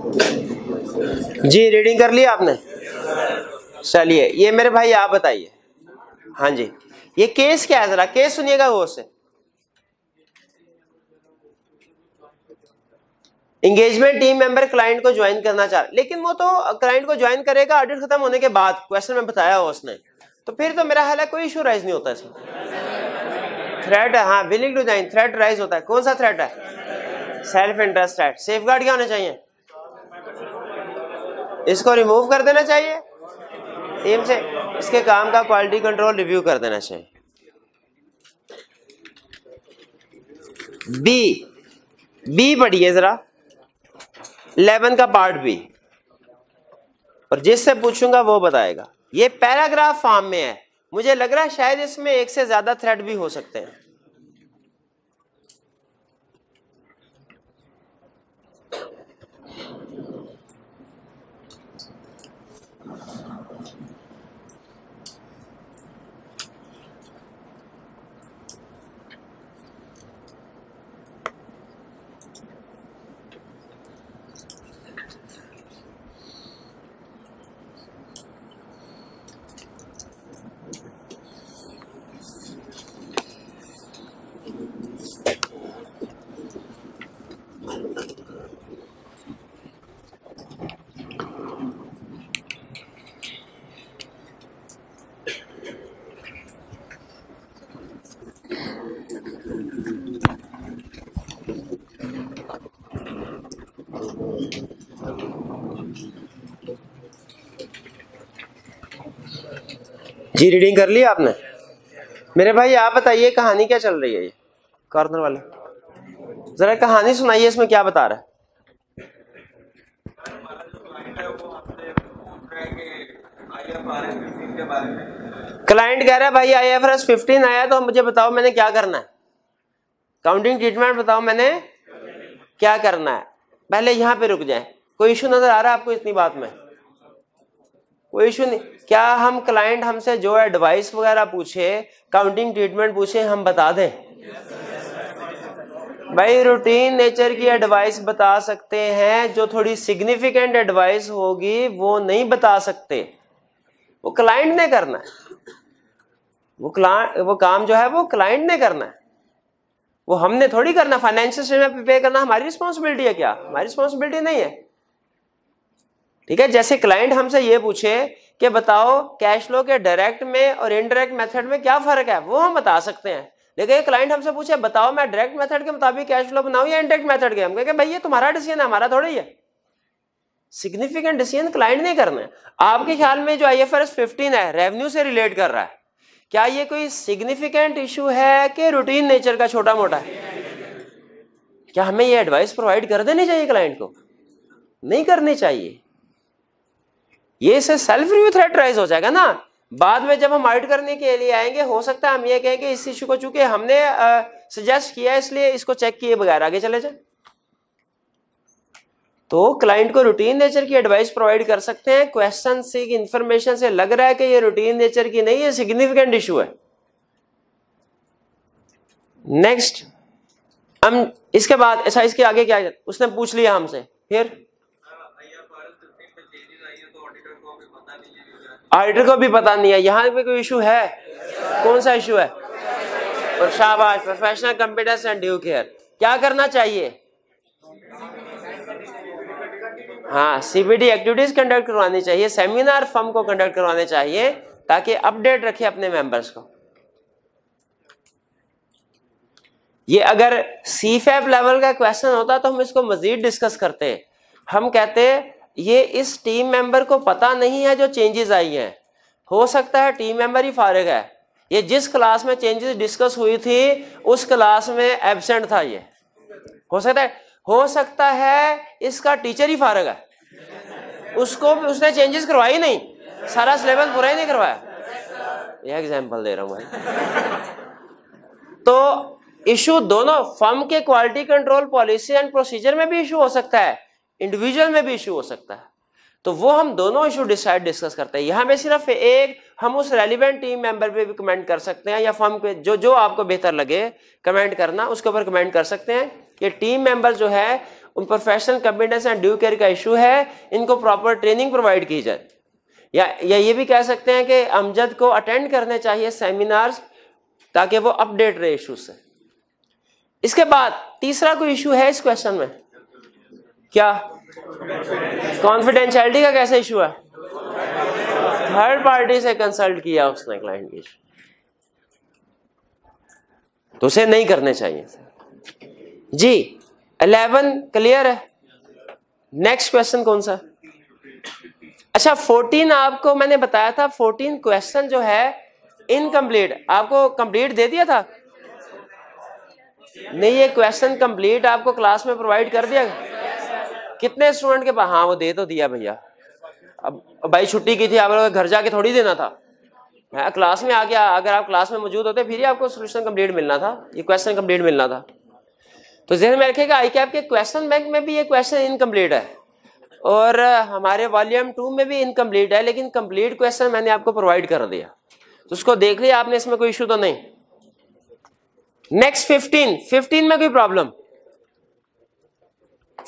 जी रीडिंग कर लिया आपने चलिए ये मेरे भाई आप बताइए हाँ जी ये केस क्या है जरा केस सुनिएगा वो से इंगेजमेंट टीम मेंबर क्लाइंट को ज्वाइन करना चाह लेकिन वो तो क्लाइंट को ज्वाइन करेगा ऑडिट खत्म होने के बाद क्वेश्चन में बताया हो उसने तो फिर तो मेरा हाल है कोई इशू राइज नहीं होता इसमें थ्रेट है हाँ willing to join threat rise होता है कौन सा थ्रेट है self interest threat safeguard क्या होने चाहिए इसको रिमूव कर देना चाहिए टीम से इसके काम का क्वालिटी कंट्रोल रिव्यू कर देना चाहिए बी बी पढ़िए जरा इलेवन का पार्ट बी और जिससे पूछूंगा वो बताएगा ये पैराग्राफ फॉर्म में है मुझे लग रहा है शायद इसमें एक से ज्यादा थ्रेड भी हो सकते हैं जी रीडिंग कर ली आपने मेरे भाई आप बताइए कहानी क्या चल रही है ये कॉर्नर वाले जरा कहानी सुनाइए इसमें क्या बता रहा है क्लाइंट कह रहा है भाई आई एफ एस फिफ्टीन आया तो मुझे बताओ मैंने क्या करना है काउंटिंग ट्रीटमेंट बताओ मैंने क्या करना है पहले यहां पे रुक जाए कोई इशू नजर आ रहा है आपको इतनी बात में कोई इशू नहीं क्या हम क्लाइंट हमसे जो एडवाइस वगैरह पूछे काउंटिंग ट्रीटमेंट पूछे हम बता दें भाई रूटीन नेचर की एडवाइस बता सकते हैं जो थोड़ी सिग्निफिकेंट एडवाइस होगी वो नहीं बता सकते वो क्लाइंट ने करना है वो क्लाइंट वो काम जो है वो क्लाइंट ने करना है वो हमने थोड़ी करना फाइनेंशियल स्टेटमेंट पे करना हमारी रिस्पॉन्सिबिलिटी है क्या हमारी रिस्पॉन्सिबिलिटी नहीं है ठीक है जैसे क्लाइंट हमसे ये पूछे कि बताओ कैश फ्लो के डायरेक्ट में और इनडायरेक्ट मेथड में क्या फर्क है वो हम बता सकते हैं लेकिन क्लाइंट हमसे पूछे बताओ मैं डायरेक्ट मेथड के मुताबिक कैश फ्लो बनाऊं या इनडायरेक्ट मेथड के हम कहेंगे भाई ये तुम्हारा डिसीजन है हमारा थोड़ी है सिग्निफिकेंट डिसीजन क्लाइंट नहीं करना है आपके ख्याल में जो आई एफ है रेवेन्यू से रिलेट कर रहा है क्या ये कोई सिग्निफिकेंट इशू है कि रूटीन नेचर का छोटा मोटा है क्या हमें ये एडवाइस प्रोवाइड कर देनी चाहिए क्लाइंट को नहीं करनी चाहिए ये इसे सेल्फ रिव्यू थ्रेट राइज हो जाएगा ना बाद में जब हम ऑडिट करने के लिए आएंगे हो सकता है हम ये कहेंगे इस इश्यू को चूंकि हमने सजेस्ट किया इसलिए इसको चेक किए बगैर आगे चले जाए तो क्लाइंट को रूटीन नेचर की एडवाइस प्रोवाइड कर सकते हैं क्वेश्चन से इंफॉर्मेशन से लग रहा है कि ये रूटीन नेचर की नहीं है सिग्निफिकेंट इशू है नेक्स्ट हम इसके बाद ऐसा अच्छा, इसके आगे क्या उसने पूछ लिया हमसे फिर ऑडिटर को भी पता नहीं है यहाँ पे कोई इशू है कौन सा इशू है और शाबाश professional competence and due care क्या करना चाहिए हाँ सीबीडी एक्टिविटीज कंडक्ट करवानी चाहिए सेमिनार फॉर्म को कंडक्ट करवाने चाहिए ताकि अपडेट रखे अपने मेंबर्स को ये अगर सी लेवल का क्वेश्चन होता तो हम इसको मजीद डिस्कस करते हम कहते ये इस टीम मेंबर को पता नहीं है जो चेंजेस आई हैं हो सकता है टीम मेंबर ही फारग है ये जिस क्लास में चेंजेस डिस्कस हुई थी उस क्लास में एबसेंट था ये हो सकता है हो सकता है इसका टीचर ही फारग है उसको उसने चेंजेस करवाई नहीं सारा सिलेबस पूरा ही नहीं करवाया यह एग्जाम्पल दे रहा हूं भाई तो इशू दोनों फर्म के quality control policy and procedure में भी इशू हो सकता है इंडिविजुअल में भी इशू हो सकता है तो वो हम दोनों इशू डिसाइड डिस्कस करते हैं यहां में सिर्फ एक हम उस रेलिवेंट टीम मेंबर पे भी कमेंट कर सकते हैं या फॉर्म पे जो जो आपको बेहतर लगे कमेंट करना उसके ऊपर कमेंट कर सकते हैं ये टीम मेंबर जो है उन professional competence and due care का इशू है इनको प्रॉपर ट्रेनिंग प्रोवाइड की जाए या या ये भी कह सकते हैं कि अमजद को अटेंड करने चाहिए सेमिनार्स ताकि वो अपडेट रहे इशू से इसके बाद तीसरा कोई इशू है इस क्वेश्चन में क्या कॉन्फिडेंशियलिटी का कैसे इशू है थर्ड पार्टी से कंसल्ट किया उसने क्लाइंट की तो उसे नहीं करने चाहिए जी अलेवन क्लियर है नेक्स्ट क्वेश्चन कौन सा अच्छा फोर्टीन आपको मैंने बताया था फोर्टीन क्वेश्चन जो है इनकम्प्लीट आपको कंप्लीट दे दिया था नहीं ये क्वेश्चन कंप्लीट आपको क्लास में प्रोवाइड कर दिया कितने स्टूडेंट के पास हाँ वो दे तो दिया भैया अब भाई छुट्टी की थी आप लोग घर जाके थोड़ी देना था मैं क्लास में आ गया अगर आप क्लास में मौजूद होते फिर ही आपको सोल्यूशन कंप्लीट मिलना था ये क्वेश्चन कम्प्लीट मिलना था तो जहन में रखेगा आई कैप के क्वेश्चन बैंक में भी ये क्वेश्चन इनकम्प्लीट है और हमारे वॉल्यूम टू में भी इनकम्प्लीट है लेकिन कंप्लीट क्वेश्चन मैंने आपको प्रोवाइड कर दिया तो उसको देख लिया आपने इसमें कोई इशू तो नहीं नेक्स्ट फिफ्टीन फिफ्टीन में कोई प्रॉब्लम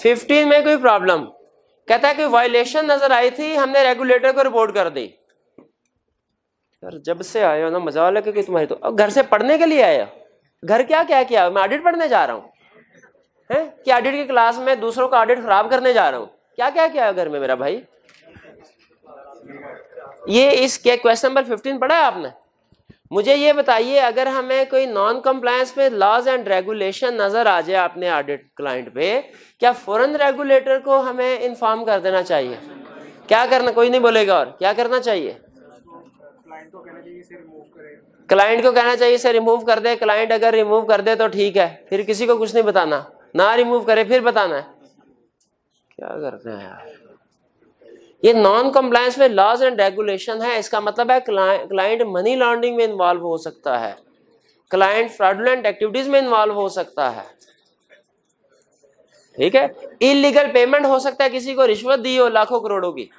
फिफ्टीन में कोई प्रॉब्लम कहता है कि वायलेशन नजर आई थी हमने रेगुलेटर को रिपोर्ट कर दी यार जब से आए हो ना मजा वाला क्योंकि तुम्हारी तो अब घर से पढ़ने के लिए आया घर क्या क्या किया मैं ऑडिट पढ़ने जा रहा हूँ है कि ऑडिट की क्लास में दूसरों का ऑडिट खराब करने जा रहा हूँ क्या क्या किया घर में मेरा भाई ये इस क्वेश्चन नंबर फिफ्टीन पढ़ा है आपने मुझे ये बताइए अगर हमें कोई नॉन कम्प्लायंस में लॉज एंड रेगुलेशन नजर आ जाए अपने ऑडिट क्लाइंट पे क्या फॉरन रेगुलेटर को हमें इन्फॉर्म कर देना चाहिए क्या करना कोई नहीं बोलेगा और क्या करना चाहिए क्लाइंट को कहना चाहिए इसे रिमूव कर दे क्लाइंट अगर रिमूव कर दे तो ठीक है फिर किसी को कुछ नहीं बताना ना रिमूव करे फिर बताना है क्या करते हैं यार ये नॉन कम्प्लायंस में लॉज एंड रेगुलेशन है इसका मतलब है क्लाइंट मनी लॉन्ड्रिंग में इन्वॉल्व हो सकता है क्लाइंट फ्रॉडुलेंट एक्टिविटीज में इन्वॉल्व हो सकता है ठीक है इलीगल पेमेंट हो सकता है किसी को रिश्वत दी हो लाखों करोड़ों की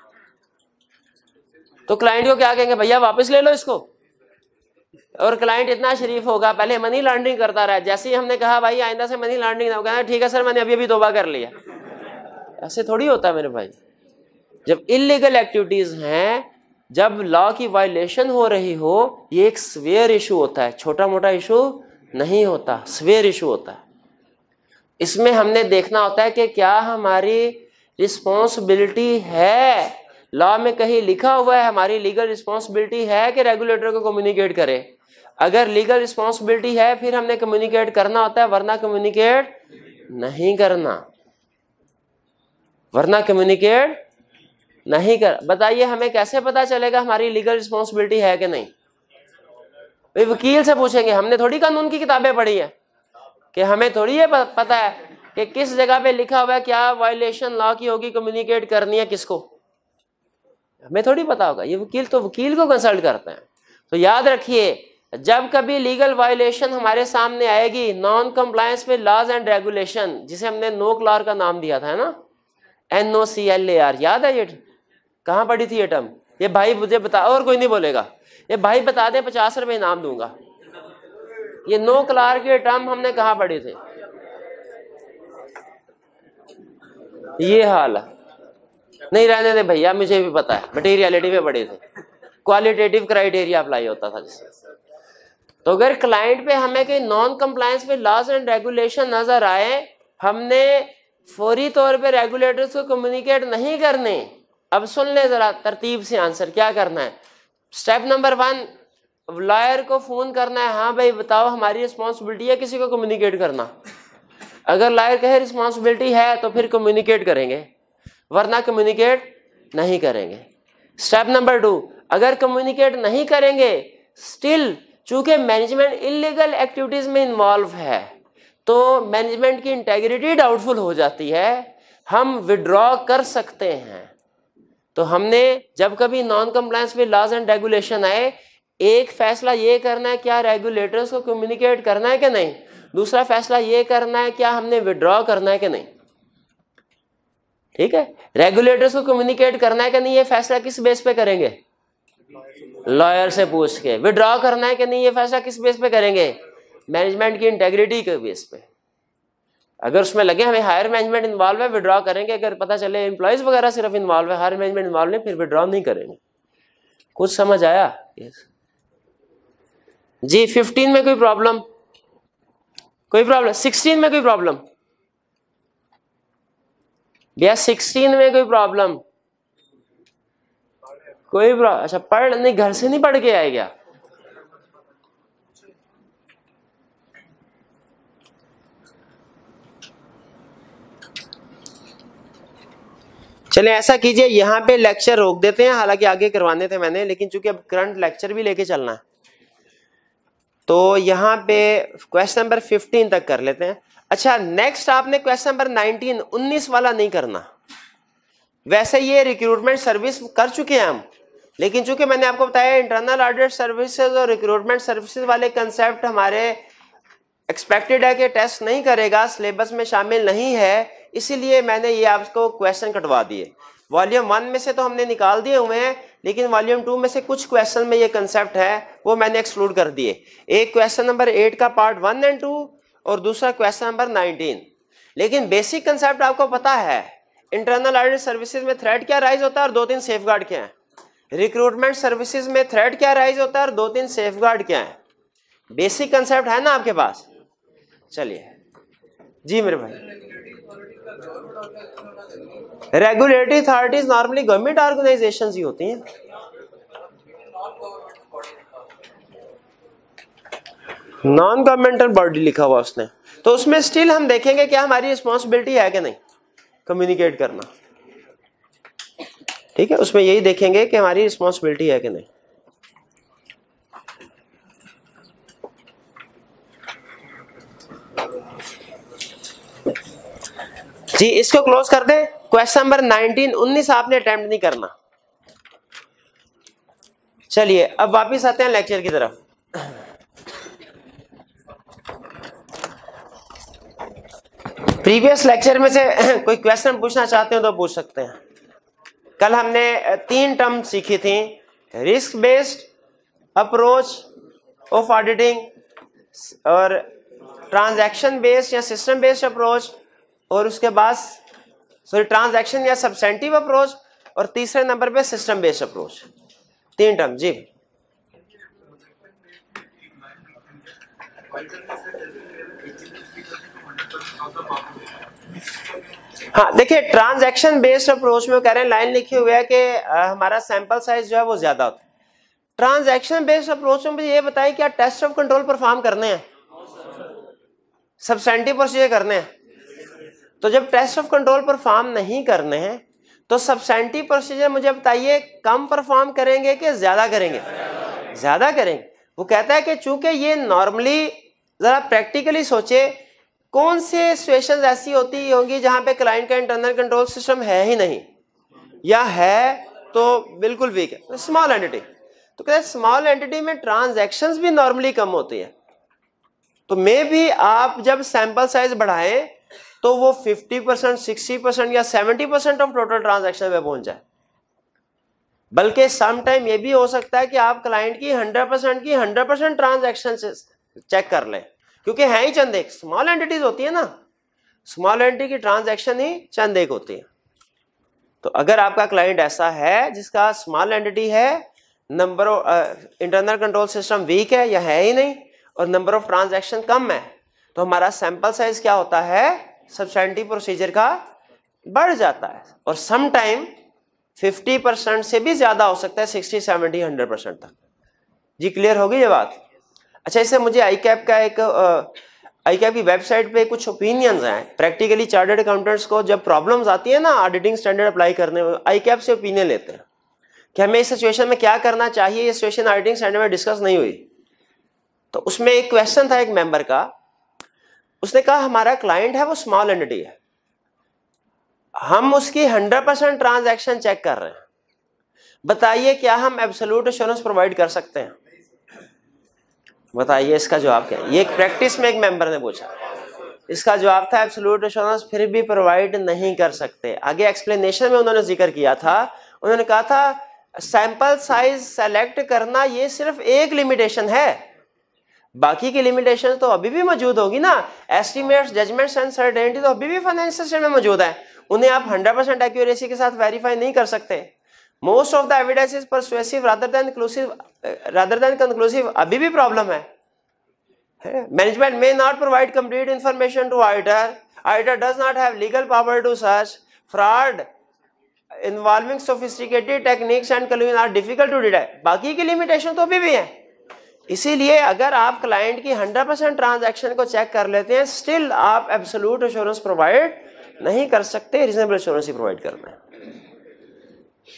तो क्लाइंट को क्या कहेंगे भैया वापस ले लो इसको और क्लाइंट इतना शरीफ होगा पहले मनी लॉन्ड्रिंग करता रहा जैसे ही हमने कहा भाई आइंदा से मनी लॉन्ड्रिंग ना होगा ठीक है सर मैंने अभी अभी दोबा कर लिया ऐसे थोड़ी होता है मेरे भाई जब इलीगल एक्टिविटीज़ हैं जब लॉ की वायलेशन हो रही हो ये एक स्वेयर इशू होता है छोटा मोटा इशू नहीं होता स्वेयर इशू होता है इसमें हमने देखना होता है कि क्या हमारी रिस्पॉन्सिबिलिटी है लॉ में कहीं लिखा हुआ है हमारी लीगल रिस्पॉन्सिबिलिटी है कि रेगुलेटर को कम्युनिकेट करे अगर लीगल रिस्पॉन्सिबिलिटी है फिर हमने कम्युनिकेट करना होता है वरना कम्युनिकेट नहीं करना वरना कम्युनिकेट नहीं कर बताइए हमें कैसे पता चलेगा हमारी लीगल रिस्पॉन्सिबिलिटी है कि नहीं वकील से पूछेंगे हमने थोड़ी कानून की किताबें पढ़ी है कि हमें थोड़ी ये पता है कि किस जगह पे लिखा हुआ है क्या वायलेशन लॉ की होगी कम्युनिकेट करनी है किसको हमें थोड़ी पता होगा ये वकील तो वकील को कंसल्ट करते हैं तो याद रखिए जब कभी लीगल वायलेशन हमारे सामने आएगी नॉन कंप्लायंस में लॉज एंड रेगुलेशन जिसे हमने नो क्लॉर का नाम दिया था है ना N O C L A R याद है ये कहाँ पड़ी थी ये टर्म ये भाई मुझे बता और कोई नहीं बोलेगा ये भाई बता दे पचास रुपये इनाम दूंगा ये नो क्लार के टर्म हमने कहा पढ़ी थे ये हाल नहीं रहने दे भैया मुझे भी पता है मटेरियलिटी पे पड़े थे क्वालिटेटिव क्राइटेरिया अप्लाई होता था जिससे तो अगर क्लाइंट पे हमें कहीं नॉन कंप्लायंस पे लॉज एंड रेगुलेशन नजर आए हमने फौरी तौर पे रेगुलेटर्स को कम्युनिकेट नहीं करने अब सुन ले ज़रा तरतीब से आंसर क्या करना है स्टेप नंबर वन लॉयर को फ़ोन करना है हाँ भाई बताओ हमारी रिस्पॉन्सिबिलिटी है किसी को कम्युनिकेट करना अगर लॉयर कहे रिस्पॉन्सिबिलिटी है तो फिर कम्युनिकेट करेंगे वरना कम्युनिकेट नहीं करेंगे स्टेप नंबर टू अगर कम्युनिकेट नहीं करेंगे स्टिल चूंकि मैनेजमेंट इलीगल एक्टिविटीज़ में इन्वॉल्व है तो मैनेजमेंट की इंटेग्रिटी डाउटफुल हो जाती है हम विड्रॉ कर सकते हैं तो हमने जब कभी नॉन कंप्लायंस में लॉज एंड रेगुलेशन आए एक फैसला ये करना है क्या रेगुलेटर्स को कम्युनिकेट करना है कि नहीं दूसरा फैसला ये करना है क्या हमने विड्रॉ करना है कि नहीं ठीक है रेगुलेटर्स को कम्युनिकेट करना है कि नहीं ये फैसला किस बेस पे करेंगे लॉयर से पूछ के विड्रॉ करना है कि नहीं ये फैसला किस बेस पे करेंगे मैनेजमेंट की इंटेग्रिटी के बेस पे अगर उसमें लगे हमें हायर मैनेजमेंट इन्वॉल्व है विड्रॉ करेंगे अगर पता चले एम्प्लॉयज़ वगैरह सिर्फ इन्वॉल्व है हायर मैनेजमेंट इन्वॉल्व नहीं फिर विड्रॉ नहीं करेंगे कुछ समझ आया yes. जी फिफ्टीन में कोई प्रॉब्लम कोई प्रॉब्लम सिक्सटीन में कोई प्रॉब्लम भैया सिक्सटीन में कोई प्रॉब्लम कोई प्रॉब्लम अच्छा पढ़ नहीं घर से नहीं पढ़ के आए क्या चले ऐसा कीजिए यहाँ पे लेक्चर रोक देते हैं हालांकि आगे करवाने थे मैंने लेकिन चूंकि अब करंट लेक्चर भी लेके चलना है तो यहाँ पे क्वेश्चन नंबर फिफ्टीन तक कर लेते हैं अच्छा नेक्स्ट आपने क्वेश्चन नंबर नाइनटीन उन्नीस वाला नहीं करना वैसे ये रिक्रूटमेंट सर्विस कर चुके हैं हम लेकिन चूंकि मैंने आपको बताया इंटरनल ऑडिट सर्विसेज और रिक्रूटमेंट सर्विसेज वाले कंसेप्ट हमारे एक्सपेक्टेड है कि टेस्ट नहीं करेगा सिलेबस में शामिल नहीं है इसीलिए मैंने ये आपको क्वेश्चन कटवा दिए वॉल्यूम वन में से तो हमने निकाल दिए हुए हैं लेकिन वॉल्यूम टू में से कुछ क्वेश्चन में ये कंसेप्ट है वो मैंने एक्सक्लूड कर दिए एक क्वेश्चन नंबर एट का पार्ट वन एंड टू और दूसरा क्वेश्चन नंबर नाइनटीन लेकिन बेसिक कंसेप्ट आपको पता है इंटरनल ऑडिट सर्विसेज में थ्रेड क्या राइज होता है और दो तीन सेफ गार्ड क्या है रिक्रूटमेंट सर्विसेज में थ्रेड क्या राइज होता है और दो तीन सेफ गार्ड क्या है बेसिक कंसेप्ट है ना आपके पास चलिए जी मेरे भाई regulatory authorities normally government organisations ही होती हैं नॉन गवर्नमेंटल बॉडी लिखा हुआ उसने तो उसमें स्टिल हम देखेंगे क्या हमारी रिस्पॉन्सिबिलिटी है कि नहीं कम्युनिकेट करना ठीक है उसमें यही देखेंगे कि हमारी रिस्पॉन्सिबिलिटी है कि नहीं जी इसको क्लोज कर दे क्वेश्चन नंबर 19 19 आपने अटेम्प्ट नहीं करना चलिए अब वापस आते हैं लेक्चर की तरफ प्रीवियस लेक्चर में से कोई क्वेश्चन पूछना चाहते हो तो पूछ सकते हैं कल हमने तीन टर्म सीखी थी risk based approach of auditing और ट्रांजैक्शन बेस्ड या सिस्टम बेस्ड अप्रोच और उसके बाद सॉरी ट्रांजैक्शन या सब्सेंटिव अप्रोच और तीसरे नंबर पे सिस्टम बेस्ड अप्रोच तीन टर्म जी हाँ देखिए ट्रांजैक्शन बेस्ड अप्रोच में कह रहे हैं लाइन लिखी हुई है कि हमारा सैंपल साइज जो है वो ज्यादा होता है ट्रांजैक्शन बेस्ड अप्रोच में मुझे ये बताएं क्या टेस्ट ऑफ कंट्रोल परफॉर्म करने हैं सब्सेंटिव प्रोसीजर करने हैं तो जब टेस्ट ऑफ कंट्रोल परफॉर्म नहीं करने हैं तो सबसेंटी प्रोसीजर मुझे बताइए कम परफॉर्म करेंगे कि ज़्यादा करेंगे ज़्यादा करेंगे वो कहता है कि चूंकि ये नॉर्मली ज़रा प्रैक्टिकली सोचे कौन से सिचुएशंस ऐसी होती होंगी जहां पे क्लाइंट का इंटरनल कंट्रोल सिस्टम है ही नहीं या है तो बिल्कुल वीक है स्मॉल तो एंटिटी तो कहते हैं स्मॉल एंटिटी में ट्रांजेक्शन भी नॉर्मली कम होती है तो मे भी आप जब सैंपल साइज बढ़ाएं तो वो 50 परसेंट सिक्सटी परसेंट या 70 परसेंट ऑफ टोटल ट्रांजेक्शन पे पहुंच जाए बल्कि सम टाइम ये भी हो सकता है कि आप क्लाइंट की 100 परसेंट की 100 परसेंट ट्रांजेक्शन चेक कर लें क्योंकि है ही चंद एक स्मॉल एंटिटीज होती है ना स्मॉल एंटिटी की ट्रांजेक्शन ही चंद एक होती है तो अगर आपका क्लाइंट ऐसा है जिसका स्मॉल एंटिटी है number internal control system weak है या है ही नहीं और नंबर ऑफ ट्रांजेक्शन कम है तो हमारा सैंपल साइज क्या होता है सब्सटैंटिव प्रोसीजर का बढ़ जाता है और सम टाइम 50 परसेंट से भी ज्यादा हो सकता है 60, 70, 100 परसेंट तक जी क्लियर होगी ये बात अच्छा इससे मुझे आई कैप का एक आई कैप की वेबसाइट पे कुछ ओपिनियंस हैं प्रैक्टिकली चार्टर्ड अकाउंटेंट्स को जब प्रॉब्लम्स आती है ना ऑडिटिंग स्टैंडर्ड अप्लाई करने में आई कैप से ओपिनियन लेते हैं कि हमें इस सिचुएशन में क्या करना चाहिए ये सिचुएशन ऑडिटिंग स्टैंडर्ड में डिस्कस नहीं हुई तो उसमें एक क्वेश्चन था एक मेंबर का उसने कहा हमारा क्लाइंट है वो स्मॉल एंटिटी है हम उसकी हंड्रेड परसेंट ट्रांजेक्शन चेक कर रहे हैं बताइए क्या हम एब्सोल्यूट इंश्योरेंस प्रोवाइड कर सकते हैं बताइए इसका जवाब क्या ये एक प्रैक्टिस में एक मेंबर ने पूछा इसका जवाब था एब्सोल्यूट इंश्योरेंस फिर भी प्रोवाइड नहीं कर सकते आगे एक्सप्लेनेशन में उन्होंने जिक्र किया था उन्होंने कहा था सैंपल साइज सेलेक्ट करना ये सिर्फ एक लिमिटेशन है बाकी की लिमिटेशन तो अभी भी मौजूद होगी ना एस्टिमेट्स जजमेंट्स एंड सर्टेनिटी तो अभी भी फाइनेंशियल स्टेटमेंट मौजूद है उन्हें आप 100% परसेंट एक्यूरेसी के साथ वेरीफाई नहीं कर सकते most of the evidence is persuasive rather than conclusive rather than conclusive अभी भी प्रॉब्लम है management may not provide complete information to auditor auditor does not have legal power to search fraud involving sophisticated techniques and collusion are difficult to detect बाकी की limitation तो अभी भी है इसीलिए अगर आप क्लाइंट की 100 परसेंट ट्रांजेक्शन को चेक कर लेते हैं स्टिल आप एब्सोलूट इंश्योरेंस प्रोवाइड नहीं कर सकते रिजनेबल इंश्योरेंस ही प्रोवाइड करना है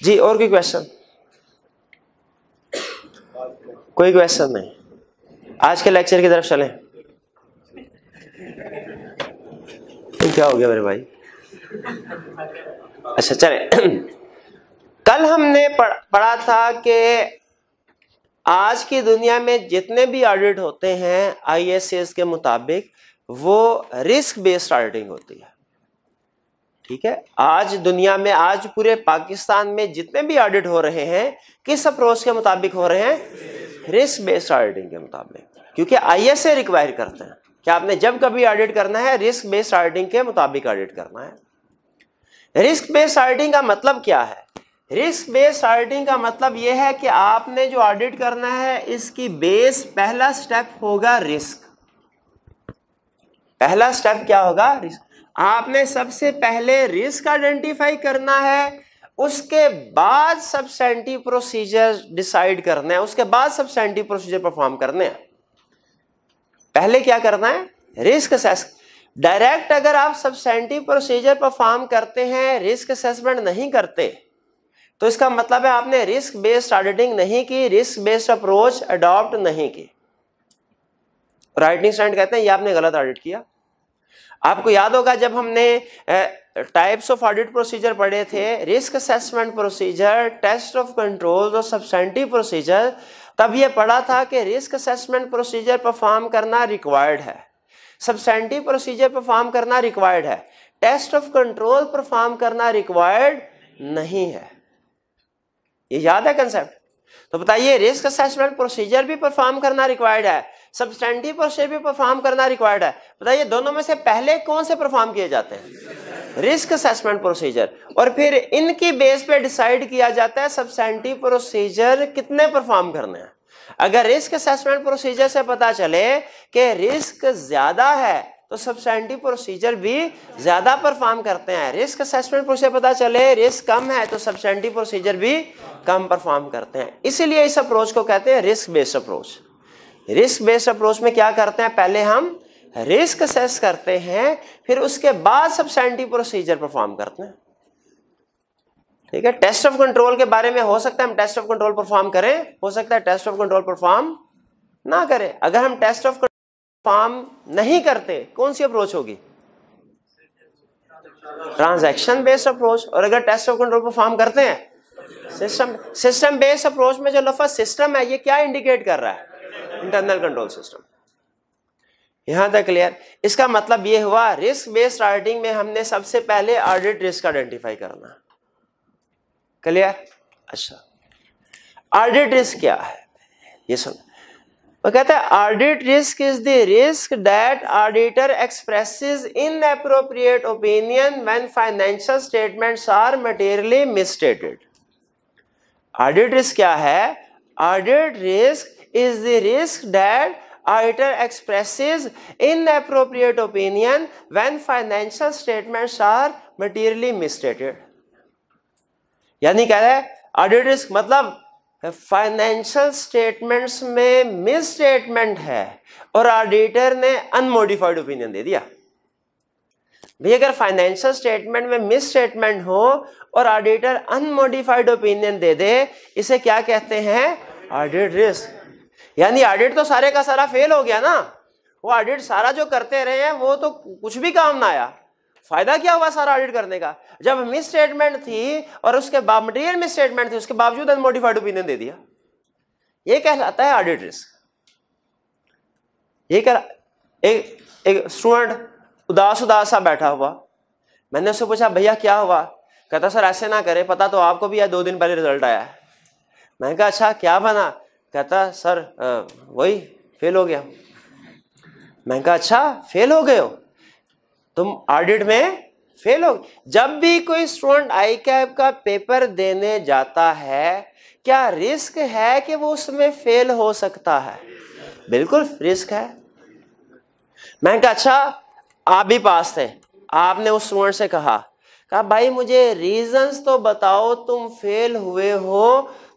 जी और कोई क्वेश्चन कोई क्वेश्चन नहीं आज के लेक्चर की तरफ चलें क्या हो गया मेरे भाई अच्छा चले कल हमने पढ़ा था कि आज की दुनिया में जितने भी ऑडिट होते हैं आईएसएस के मुताबिक वो रिस्क बेस्ड ऑडिटिंग होती है ठीक है आज दुनिया में आज पूरे पाकिस्तान में जितने भी ऑडिट हो रहे हैं किस अप्रोच के मुताबिक हो रहे हैं रिस्क बेस्ड ऑडिटिंग के मुताबिक क्योंकि आईएसए रिक्वायर करते हैं कि आपने जब कभी ऑडिट करना है रिस्क बेस्ड ऑडिटिंग के मुताबिक ऑडिट करना है रिस्क बेस्ड ऑडिटिंग का मतलब क्या है रिस्क बेस्ड ऑडिटिंग का मतलब यह है कि आपने जो ऑडिट करना है इसकी बेस पहला स्टेप होगा रिस्क पहला स्टेप क्या होगा रिस्क आपने सबसे पहले रिस्क आइडेंटिफाई करना है उसके बाद सबसेंटी प्रोसीजर डिसाइड करना है उसके बाद सबसेंटी प्रोसीजर परफॉर्म करने हैं पहले क्या करना है रिस्क असेस डायरेक्ट अगर आप सबसेंटी प्रोसीजर परफॉर्म करते हैं रिस्क असेसमेंट नहीं करते तो इसका मतलब है आपने रिस्क बेस्ड ऑडिटिंग नहीं की रिस्क बेस्ड अप्रोच अडॉप्ट नहीं की राइटिंग स्टैंड कहते हैं ये आपने गलत ऑडिट किया आपको याद होगा जब हमने टाइप्स ऑफ ऑडिट प्रोसीजर पढ़े थे risk assessment procedure test of control और सब्सेंटिव प्रोसीजर तब ये पढ़ा था कि रिस्क असेसमेंट प्रोसीजर परफॉर्म करना रिक्वायर्ड है सब्सेंटिव प्रोसीजर परफॉर्म करना रिक्वायर्ड है टेस्ट ऑफ कंट्रोल परफॉर्म करना रिक्वायर्ड नहीं है ये याद है कंसेप्ट तो बताइए रिस्क असेसमेंट प्रोसीजर भी परफॉर्म करना रिक्वायर्ड है सब्सटेंटिव प्रोसीजर भी परफॉर्म करना रिक्वायर्ड है बताइए दोनों में से पहले कौन से परफॉर्म किए जाते हैं रिस्क असेसमेंट प्रोसीजर और फिर इनकी बेस पे डिसाइड किया जाता है सब्सटेंटिव प्रोसीजर कितने परफॉर्म करने हैं अगर रिस्क असेसमेंट प्रोसीजर से पता चले कि रिस्क ज्यादा है तो सब्सटेंटिव प्रोसीजर भी ज़्यादा परफॉर्म करते हैं रिस्क असेसमेंट प्रोसीजर पता चले रिस्क कम है तो सब्सटेंटिव प्रोसीजर भी कम परफॉर्म करते हैं इसीलिए इस अप्रोच को कहते हैं risk based approach risk based approach में क्या करते हैं पहले हम रिस्क असेस करते हैं फिर उसके बाद सब्सटेंटिव प्रोसीजर परफॉर्म करते हैं ठीक है टेस्ट ऑफ कंट्रोल के बारे में हो सकता है हम टेस्ट ऑफ कंट्रोल परफॉर्म करें हो सकता है टेस्ट ऑफ कंट्रोल परफॉर्म ना करें अगर हम टेस्ट ऑफ फार्म नहीं करते कौन सी अप्रोच होगी ट्रांजैक्शन बेस्ड अप्रोच और अगर टेस्ट ऑफ कंट्रोल फार्म करते हैं सिस्टम सिस्टम बेस्ड अप्रोच में जो लफा सिस्टम है ये क्या इंडिकेट कर रहा है इंटरनल कंट्रोल सिस्टम यहां तक क्लियर इसका मतलब ये हुआ रिस्क बेस्ड ऑडिटिंग में हमने सबसे पहले ऑडिट रिस्क आइडेंटिफाई करना क्लियर अच्छा ऑडिट रिस्क क्या है ये सुन वो कहता है audit risk is the risk that auditor expresses inappropriate opinion when financial statements are materially misstated audit risk क्या है audit risk is the risk that auditor inappropriate opinion when financial statement are materially misstated यानी कह रहा है audit risk मतलब financial statements में misstatement है और ऑडिटर ने अनमोडिफाइड ओपिनियन दे दिया भाई अगर फाइनेंशियल स्टेटमेंट में मिस स्टेटमेंट हो और ऑडिटर अनमोडिफाइड ओपिनियन दे दे इसे क्या कहते हैं ऑडिट रिस्क यानी ऑडिट तो सारे का सारा फेल हो गया ना वो ऑडिट सारा जो करते रहे हैं वो तो कुछ भी काम ना आया फायदा क्या हुआ सारा ऑडिट करने का जब मिस स्टेटमेंट थी और उसके बाद मटेरियल मिस स्टेटमेंट थी उसके बावजूद अनमोडिफाइड ओपिनियन दे दिया ये कहलाता है ऑडिट रिस्क ये कर एक एक स्टूडेंट उदास उदास सा बैठा हुआ मैंने उससे पूछा भैया क्या हुआ कहता सर ऐसे ना करे पता तो आपको भी है दो दिन पहले रिजल्ट आया है मैंने कहा अच्छा क्या बना कहता सर वही फेल हो गया मैंने कहा अच्छा फेल हो गए हो तुम ऑडिट में फेल हो जब भी कोई स्टूडेंट आई कैप का पेपर देने जाता है क्या रिस्क है कि वो उसमें फेल हो सकता है बिल्कुल रिस्क है मैं कहा अच्छा आप भी पास थे आपने उस स्टूडेंट से कहा कहा भाई मुझे रीजंस तो बताओ तुम फेल हुए हो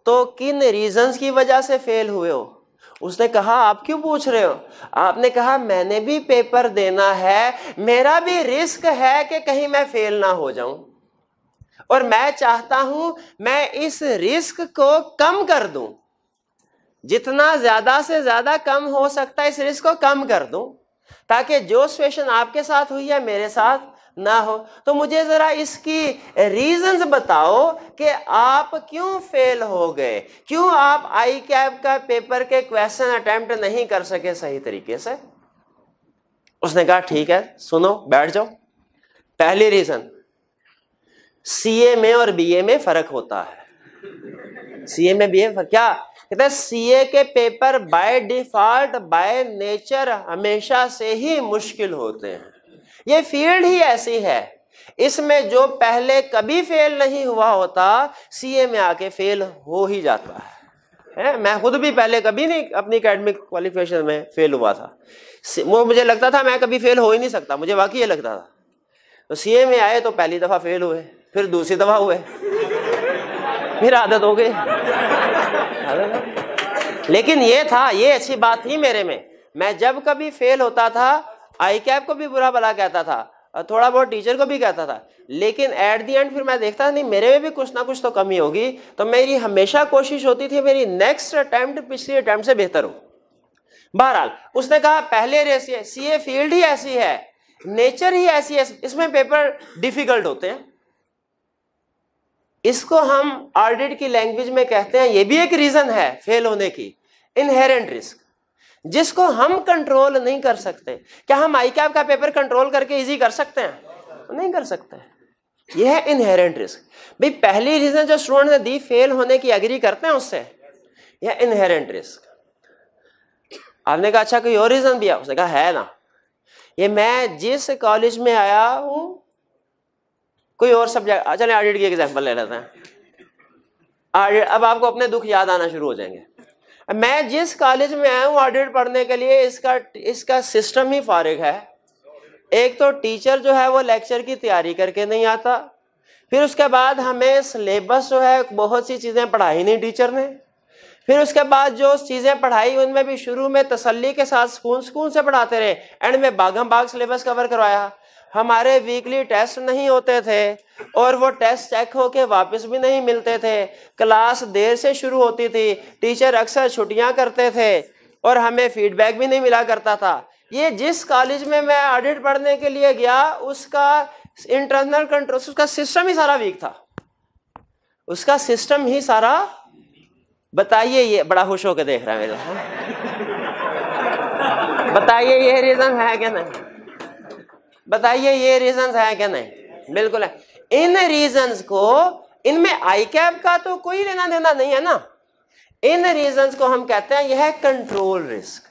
तो किन रीजंस की वजह से फेल हुए हो उसने कहा आप क्यों पूछ रहे हो आपने कहा मैंने भी पेपर देना है मेरा भी रिस्क है कि कहीं मैं फेल ना हो जाऊं और मैं चाहता हूं मैं इस रिस्क को कम कर दूं जितना ज्यादा से ज्यादा कम हो सकता है इस रिस्क को कम कर दूं ताकि जो सिचुएशन आपके साथ हुई है मेरे साथ ना हो तो मुझे ज़रा इसकी रीजंस बताओ कि आप क्यों फेल हो गए क्यों आप आई कैब का पेपर के क्वेश्चन अटैम्प्ट नहीं कर सके सही तरीके से उसने कहा ठीक है सुनो बैठ जाओ पहली रीज़न सीए में और बीए में फ़र्क होता है सीए में बीए में क्या कहते हैं सीए के paper by default by nature हमेशा से ही मुश्किल होते हैं ये फील्ड ही ऐसी है इसमें जो पहले कभी फेल नहीं हुआ होता सीए में आके फेल हो ही जाता है है मैं खुद भी पहले कभी नहीं अपनी एकेडमिक क्वालिफिकेशन में फेल हुआ था वो मुझे लगता था मैं कभी फेल हो ही नहीं सकता मुझे वाकई ये लगता था तो सीए में आए तो पहली दफ़ा फेल हुए फिर दूसरी दफ़ा हुए फिर आदत हो गई लेकिन ये था ये अच्छी बात थी मेरे में मैं जब कभी फेल होता था आई कैप को भी बुरा भला कहता था और थोड़ा बहुत टीचर को भी कहता था लेकिन एट दी एंड फिर मैं देखता नहीं मेरे में भी कुछ ना कुछ तो कमी होगी तो मेरी हमेशा कोशिश होती थी मेरी नेक्स्ट अटैम्प्ट पिछले अटैम्प्ट से बेहतर हो बहरहाल उसने कहा पहले रेस सी ए फील्ड ही ऐसी है नेचर ही ऐसी है इसमें पेपर डिफिकल्ट होते हैं इसको हम ऑडिट की लैंग्वेज में कहते हैं ये भी एक रीजन है फेल होने की इनहेरेंट रिस्क जिसको हम कंट्रोल नहीं कर सकते क्या हम आई कैप का पेपर कंट्रोल करके इजी कर सकते हैं नहीं कर सकते यह है इनहेरेंट रिस्क भाई पहली रीजन जो स्टूडेंट ने दी फेल होने की एग्री करते हैं उससे यह इनहेरेंट रिस्क आपने कहा अच्छा कोई और रीजन भी है उसने कहा है ना ये मैं जिस कॉलेज में आया हूं कोई और सब्जेक्ट चले ऑडिट की एग्जाम्पल ले लेते हैं अब आपको अपने दुख याद आना शुरू हो जाएंगे मैं जिस कॉलेज में आया हूँ ऑडिट पढ़ने के लिए इसका इसका सिस्टम ही फारिग है एक तो टीचर जो है वो लेक्चर की तैयारी करके नहीं आता फिर उसके बाद हमें सिलेबस जो है बहुत सी चीज़ें पढ़ाई नहीं टीचर ने फिर उसके बाद जो चीज़ें पढ़ाई उनमें भी शुरू में तसल्ली के साथ सुकून सुकून से पढ़ाते रहे एंड में बागम बाग सिलेबस कवर करवाया हमारे वीकली टेस्ट नहीं होते थे और वो टेस्ट चेक होके वापस भी नहीं मिलते थे क्लास देर से शुरू होती थी टीचर अक्सर छुट्टियां करते थे और हमें फीडबैक भी नहीं मिला करता था ये जिस कॉलेज में मैं ऑडिट पढ़ने के लिए गया उसका इंटरनल कंट्रोल उसका सिस्टम ही सारा वीक था उसका सिस्टम ही सारा बताइए ये बड़ा खुश होकर देख रहा है मेरा बताइए ये रीज़न है क्या नहीं बताइए ये रीजन है क्या नहीं बिल्कुल है इन रीजन को इनमें आई कैप का तो कोई लेना देना नहीं है ना इन रीजन को हम कहते हैं यह है कंट्रोल रिस्क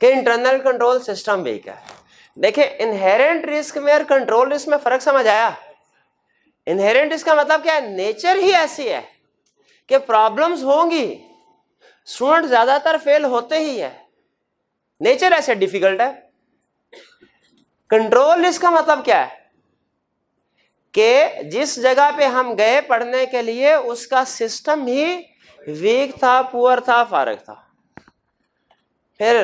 कि इंटरनल कंट्रोल सिस्टम भी है देखिए इनहेरेंट रिस्क में और कंट्रोल रिस्क में फर्क समझ आया इनहेरेंट रिस्क का मतलब क्या है नेचर ही ऐसी है कि प्रॉब्लम्स होंगी स्टूडेंट ज्यादातर फेल होते ही है नेचर ऐसे डिफिकल्ट है कंट्रोल लिस्ट का मतलब क्या है कि जिस जगह पे हम गए पढ़ने के लिए उसका सिस्टम ही वीक था पुअर था फारक था फिर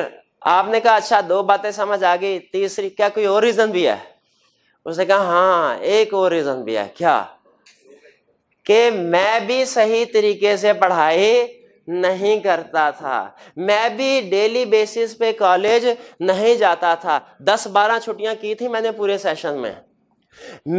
आपने कहा अच्छा दो बातें समझ आ गई तीसरी क्या कोई और रीजन भी है उसने कहा हाँ एक और रीजन भी है क्या कि मैं भी सही तरीके से पढ़ाई नहीं करता था मैं भी डेली बेसिस पे कॉलेज नहीं जाता था दस बारह छुट्टियां की थी मैंने पूरे सेशन में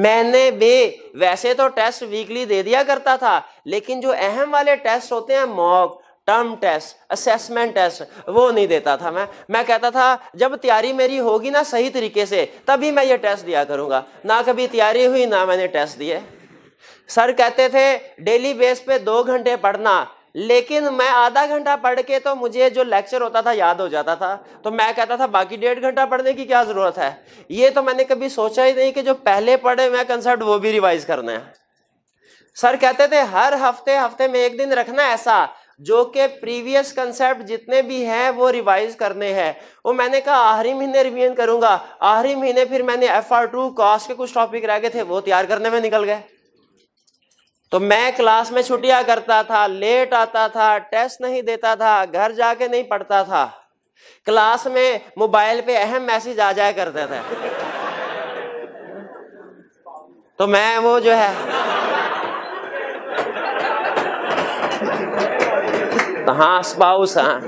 मैंने भी वैसे तो टेस्ट वीकली दे दिया करता था लेकिन जो अहम वाले टेस्ट होते हैं mock term test assessment test वो नहीं देता था मैं मैं कहता था जब तैयारी मेरी होगी ना सही तरीके से तभी मैं ये टेस्ट दिया करूँगा ना कभी तैयारी हुई ना मैंने टेस्ट दिए सर कहते थे डेली बेस पे दो घंटे पढ़ना लेकिन मैं आधा घंटा पढ़ के तो मुझे जो लेक्चर होता था याद हो जाता था तो मैं कहता था बाकी डेढ़ घंटा पढ़ने की क्या ज़रूरत है ये तो मैंने कभी सोचा ही नहीं कि जो पहले पढ़े मैं कंसेप्ट वो भी रिवाइज करना है सर कहते थे हर हफ्ते हफ्ते में एक दिन रखना ऐसा जो कि प्रीवियस कंसेप्ट जितने भी हैं वो रिवाइज करने हैं वो मैंने कहा आखिरी महीने रिवीजन करूंगा आखिरी महीने फिर मैंने एफ आर टू कॉस्ट के कुछ टॉपिक रह गए थे वो तैयार करने में निकल गए तो मैं क्लास में छुट्टियां करता था लेट आता था टेस्ट नहीं देता था घर जाके नहीं पढ़ता था क्लास में मोबाइल पे अहम मैसेज आ जाया करते थे तो मैं वो जो है तो हाँ स्पाउस हाँ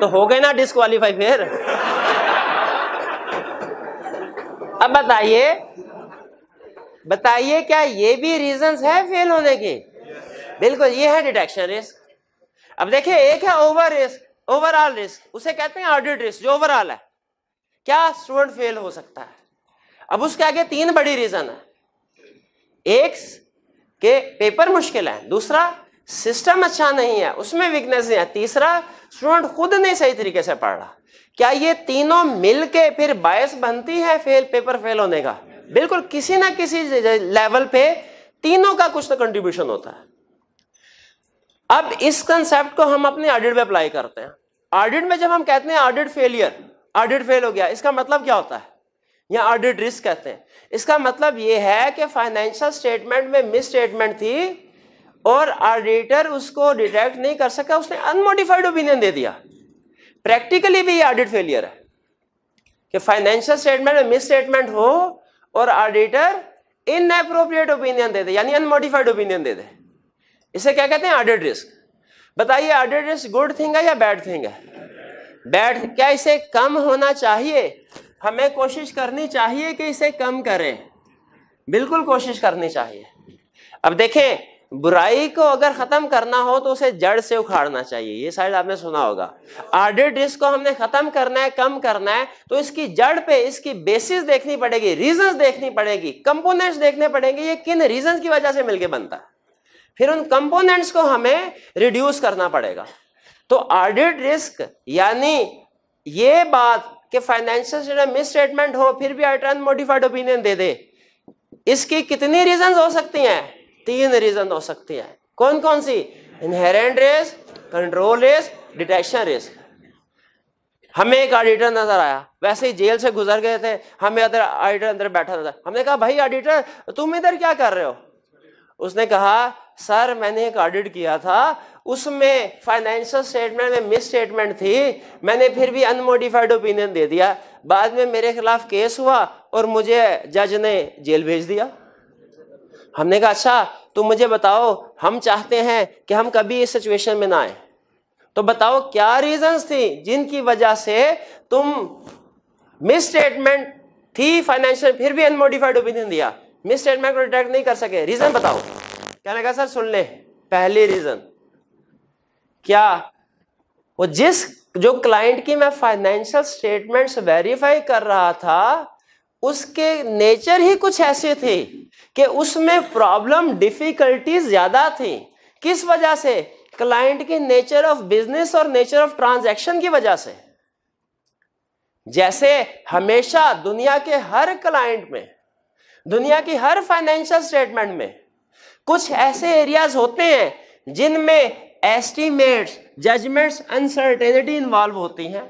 तो हो गए ना डिस्कालीफाई फिर अब बताइए बताइए क्या ये भी रीजंस है फेल होने की बिल्कुल ये है डिटेक्शन रिस्क अब देखिए एक है ओवर रिस्क ओवरऑल रिस्क उसे कहते हैं ऑडिट रिस्क जो ओवरऑल है क्या स्टूडेंट फेल हो सकता है अब उसके आगे तीन बड़ी रीजन है एक के पेपर मुश्किल है दूसरा सिस्टम अच्छा नहीं है उसमें वीकनेस है तीसरा स्टूडेंट खुद नहीं सही तरीके से पढ़ रहा क्या ये तीनों मिलके फिर बायस बनती है फेल पेपर फेल होने का बिल्कुल किसी ना किसी लेवल पे तीनों का कुछ तो कंट्रीब्यूशन होता है अब इस कंसेप्ट को हम अपने ऑडिट में अप्लाई करते हैं ऑडिट में जब हम कहते हैं ऑडिट फेलियर ऑडिट फेल हो गया इसका मतलब क्या होता है या ऑडिट रिस्क कहते हैं इसका मतलब यह है कि फाइनेंशियल स्टेटमेंट में मिस स्टेटमेंट थी और ऑडिटर उसको डिटेक्ट नहीं कर सका उसने अनमोडिफाइड ओपिनियन दे दिया प्रैक्टिकली भी ये ऑडिट फेलियर है कि फाइनेंशियल स्टेटमेंट में मिस स्टेटमेंट हो और ऑडिटर इन अप्रोप्रिएट ओपिनियन दे दे यानी अनमोडिफाइड ओपिनियन दे दे इसे क्या कहते हैं ऑडिट रिस्क बताइए ऑडिट रिस्क गुड थिंग है या बैड थिंग है बैड क्या इसे कम होना चाहिए हमें कोशिश करनी चाहिए कि इसे कम करें बिल्कुल कोशिश करनी चाहिए अब देखें बुराई को अगर खत्म करना हो तो उसे जड़ से उखाड़ना चाहिए ये शायद आपने सुना होगा ऑडिट इसको हमने खत्म करना है कम करना है तो इसकी जड़ पे इसकी बेसिस देखनी पड़ेगी रीजन देखनी पड़ेगी कंपोनेंट्स देखने पड़ेंगे ये किन रीजन की वजह से मिलके बनता है फिर उन कंपोनेंट्स को हमें रिड्यूस करना पड़ेगा तो ऑडिट रिस्क यानी ये बात कि फाइनेंशियल मिस स्टेटमेंट हो फिर भी अल्टरन मोडिफाइड ओपिनियन दे दे इसकी कितनी रीजंस हो सकती हैं तीन रीजन हो सकती है कौन कौन सी inherent risk control risk detection risk हमें एक ऑडिटर नजर आया वैसे ही जेल से गुजर गए थे हमें अदर ऑडिटर अंदर बैठा नजर हमने कहा भाई ऑडिटर तुम इधर क्या कर रहे हो उसने कहा सर मैंने एक ऑडिट किया था उसमें फाइनेंशियल स्टेटमेंट में मिस स्टेटमेंट थी मैंने फिर भी अनमोडिफाइड ओपिनियन दे दिया बाद में मेरे खिलाफ केस हुआ और मुझे जज ने जेल भेज दिया हमने कहा अच्छा तो मुझे बताओ हम चाहते हैं कि हम कभी इस सिचुएशन में ना आए तो बताओ क्या रीजंस थी जिनकी वजह से तुम मिस स्टेटमेंट थी फाइनेंशियल फिर भी अनमोडिफाइड ओपिनियन दिया मिस स्टेटमेंट को डिटेक्ट नहीं कर सके रीजन बताओ क्या लगा सर सुन ले पहली रीजन क्या वो जिस जो क्लाइंट की मैं फाइनेंशियल स्टेटमेंट्स वेरीफाई कर रहा था उसके नेचर ही कुछ ऐसे थे कि उसमें प्रॉब्लम डिफिकल्टीज ज़्यादा थी किस वजह से क्लाइंट के नेचर ऑफ बिजनेस और नेचर ऑफ ट्रांजैक्शन की वजह से जैसे हमेशा दुनिया के हर क्लाइंट में दुनिया की हर फाइनेंशियल स्टेटमेंट में कुछ ऐसे एरियाज होते हैं जिनमें एस्टीमेट्स जजमेंट्स अनसर्टेनिटी इन्वॉल्व होती हैं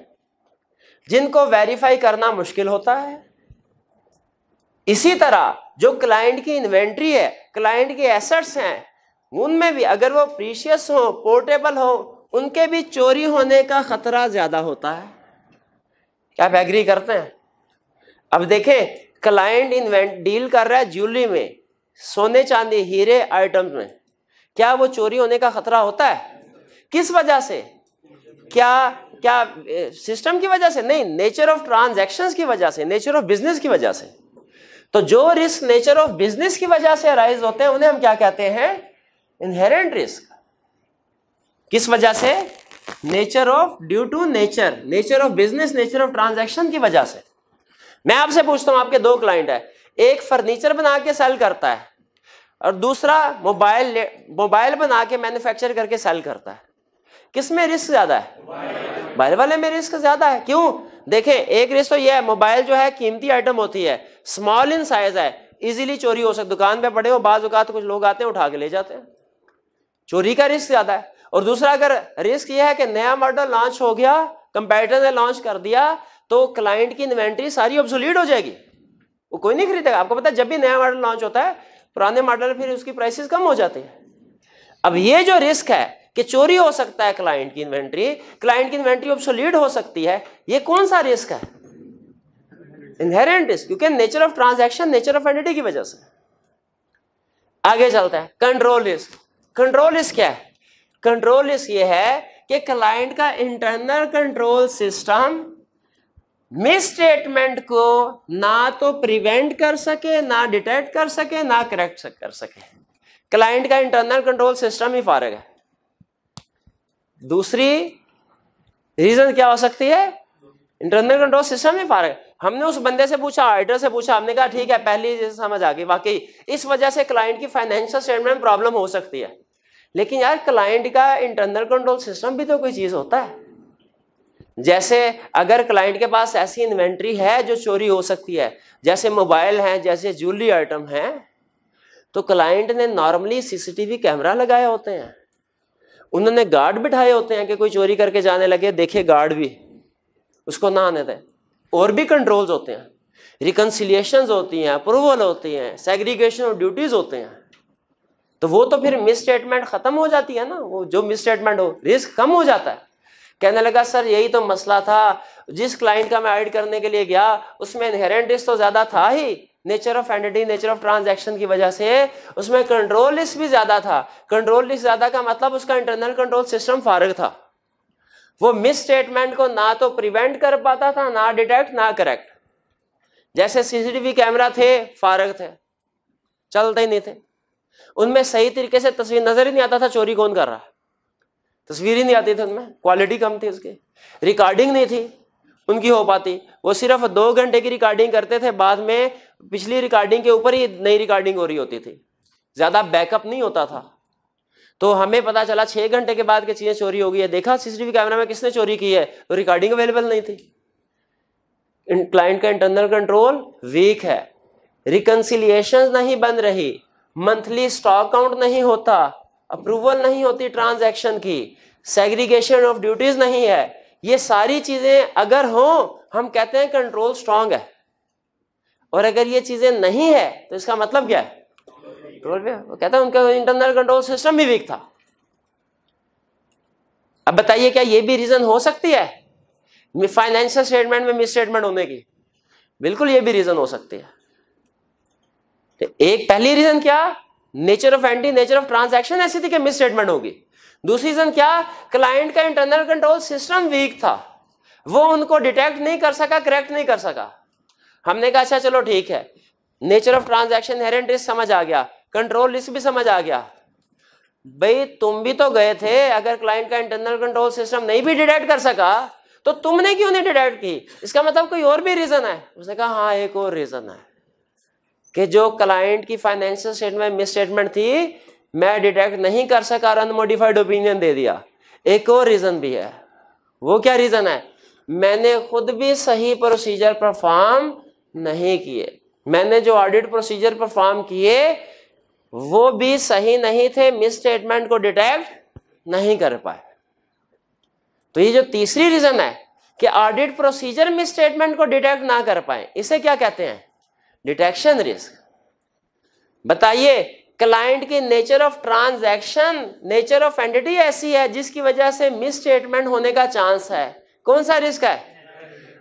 जिनको वेरीफाई करना मुश्किल होता है इसी तरह जो क्लाइंट की इन्वेंट्री है क्लाइंट के एसेट्स हैं उनमें भी अगर वो प्रीशियस हो पोर्टेबल हो उनके भी चोरी होने का खतरा ज़्यादा होता है क्या आप एग्री करते हैं अब देखें क्लाइंट इन्वेंट डील कर रहा है ज्वेलरी में सोने चांदी हीरे आइटम्स में क्या वो चोरी होने का खतरा होता है किस वजह से क्या क्या सिस्टम की वजह से नहीं नेचर ऑफ ट्रांजैक्शंस की वजह से नेचर ऑफ बिजनेस की वजह से तो जो रिस्क नेचर ऑफ बिजनेस की वजह से अराइज होते हैं उन्हें हम क्या कहते हैं इनहेरेंट रिस्क किस वजह से nature of due to nature nature of business nature of transaction की वजह से मैं आपसे पूछता हूं आपके दो क्लाइंट है एक फर्नीचर बना के सेल करता है और दूसरा मोबाइल मोबाइल बना के मैन्युफैक्चर करके सेल करता है किस में रिस्क ज्यादा है मोबाइल वाले में रिस्क ज्यादा है क्यों देखें एक रिश्तो यह है मोबाइल जो है कीमती आइटम होती है स्मॉल इन साइज है इजीली चोरी हो सकती दुकान पे पड़े हो बाज कुछ लोग आते हैं उठा के ले जाते हैं चोरी का रिस्क ज्यादा है और दूसरा अगर रिस्क यह है कि नया मॉडल लॉन्च हो गया कंप्यूटर ने लॉन्च कर दिया तो क्लाइंट की इन्वेंट्री सारी ऑब्सोलीट हो जाएगी वो कोई नहीं खरीदेगा आपको पता है जब भी नया मॉडल लॉन्च होता है पुराने मॉडल फिर उसकी प्राइसेस कम हो जाती है अब ये जो रिस्क है कि चोरी हो सकता है क्लाइंट की इन्वेंट्री क्लाइंट की इन्वेंट्री ऑब्सोलीड हो सकती है ये कौन सा रिस्क है इनहेरेंट रिस्क क्योंकि nature of transaction nature of entity की वजह से आगे चलता है कंट्रोल रिस्क कंट्रोल रिस्क क्या है कंट्रोल रिस्क ये है कि क्लाइंट का internal control system misstatement को ना तो प्रिवेंट कर सके ना डिटेक्ट कर सके ना करेक्ट कर सके क्लाइंट का इंटरनल कंट्रोल सिस्टम ही फारग है दूसरी रीजन क्या हो सकती है इंटरनल कंट्रोल सिस्टम में फारक हमने उस बंदे से पूछा ऑडिटर से पूछा हमने कहा ठीक है पहली जैसे समझ आ गई बाकी इस वजह से क्लाइंट की फाइनेंशियल स्टेटमेंट में प्रॉब्लम हो सकती है लेकिन यार क्लाइंट का इंटरनल कंट्रोल सिस्टम भी तो कोई चीज़ होता है जैसे अगर क्लाइंट के पास ऐसी इन्वेंट्री है जो चोरी हो सकती है जैसे मोबाइल है जैसे ज्वेलरी आइटम है तो क्लाइंट ने नॉर्मली सीसीटीवी कैमरा लगाए होते हैं उन्होंने गार्ड बिठाए होते हैं कि कोई चोरी करके जाने लगे देखे गार्ड भी उसको ना आने दें और भी कंट्रोल्स होते हैं रिकन्सिलियशन होती हैं अप्रूवल होती हैं सेग्रीगेशन और ड्यूटीज़ होते हैं तो वो तो फिर मिस स्टेटमेंट ख़त्म हो जाती है ना वो जो मिस स्टेटमेंट हो रिस्क कम हो जाता है कहने लगा सर यही तो मसला था जिस क्लाइंट का मैं ऐड करने के लिए गया उसमें इनहेरेंट रिस्क तो ज़्यादा था ही nature of entity nature of transaction की वजह से उसमें कंट्रोल लिस्ट भी ज्यादा था कंट्रोल लिस्ट ज्यादा का मतलब उसका इंटरनल कंट्रोल सिस्टम फारग था वो मिस स्टेटमेंट को ना तो प्रिवेंट कर पाता था ना डिटेक्ट ना करेक्ट जैसे सीसीटीवी कैमरा थे फारग थे चलते ही नहीं थे उनमें सही तरीके से तस्वीर नजर ही नहीं आता था चोरी कौन कर रहा तस्वीर ही नहीं आती थी उनमें क्वालिटी कम थी उसकी रिकॉर्डिंग नहीं थी उनकी हो पाती वो सिर्फ दो घंटे की रिकॉर्डिंग करते थे बाद में पिछली रिकॉर्डिंग के ऊपर ही नई रिकॉर्डिंग हो रही होती थी ज़्यादा बैकअप नहीं होता था तो हमें पता चला छह घंटे के बाद की चीज़ें चोरी हो गई है देखा सीसीटीवी कैमरा में किसने चोरी की है तो रिकॉर्डिंग अवेलेबल नहीं थी क्लाइंट का इंटरनल कंट्रोल वीक है रिकनसिलियेशन नहीं बन रही मंथली स्टॉक काउंट नहीं होता अप्रूवल नहीं होती ट्रांजैक्शन की सेग्रीगेशन ऑफ ड्यूटीज नहीं है ये सारी चीज़ें अगर हो हम कहते हैं कंट्रोल स्ट्रांग है और अगर ये चीजें नहीं है तो इसका मतलब क्या है वो कहता है उनका इंटरनल कंट्रोल सिस्टम भी वीक था अब बताइए क्या ये भी रीजन हो सकती है फाइनेंशियल स्टेटमेंट में मिस स्टेटमेंट होने की बिल्कुल ये भी रीजन हो सकती है तो एक पहली रीजन क्या nature of entity nature of transaction ऐसी थी कि मिस स्टेटमेंट होगी दूसरी रीजन क्या क्लाइंट का इंटरनल कंट्रोल सिस्टम वीक था वो उनको डिटेक्ट नहीं कर सका करेक्ट नहीं कर सका हमने कहा अच्छा चलो ठीक है nature of transaction inherent risk समझ आ गया कंट्रोल रिस्क भी समझ आ गया भाई तुम भी तो गए थे अगर क्लाइंट का इंटरनल कंट्रोल सिस्टम नहीं भी डिटेक्ट कर सका तो तुमने क्यों नहीं डिटेक्ट की इसका मतलब कोई और भी रीजन है उसने कहा हाँ एक और रीजन है कि जो क्लाइंट की फाइनेंशियल स्टेटमेंट मिस स्टेटमेंट थी मैं डिटेक्ट नहीं कर सका और अनमोडिफाइड ओपिनियन दे दिया एक और रीजन भी है वो क्या रीजन है मैंने खुद भी सही प्रोसीजर परफॉर्म नहीं किए मैंने जो ऑडिट प्रोसीजर परफॉर्म किए वो भी सही नहीं थे मिस स्टेटमेंट को डिटेक्ट नहीं कर पाए तो ये जो तीसरी रीजन है कि ऑडिट प्रोसीजर मिस स्टेटमेंट को डिटेक्ट ना कर पाए इसे क्या कहते हैं डिटेक्शन रिस्क बताइए क्लाइंट की nature of transaction nature of entity ऐसी है जिसकी वजह से मिस स्टेटमेंट होने का चांस है कौन सा रिस्क है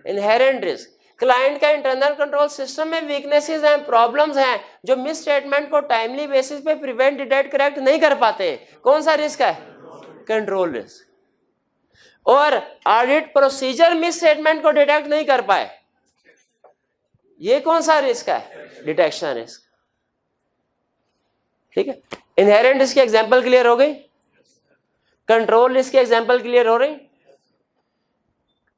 इनहेरेंट रिस्क क्लाइंट का इंटरनल कंट्रोल सिस्टम में वीकनेसेस हैं प्रॉब्लम्स हैं जो मिस स्टेटमेंट को टाइमली बेसिस पे प्रिवेंट डिटेक्ट करेक्ट नहीं कर पाते कौन सा रिस्क है कंट्रोल रिस्क और ऑडिट प्रोसीजर मिस स्टेटमेंट को डिटेक्ट नहीं कर पाए ये कौन सा रिस्क है डिटेक्शन रिस्क ठीक है इनहेरेंट इसकी एग्जाम्पल क्लियर हो गई कंट्रोल इसकी एग्जाम्पल क्लियर हो रही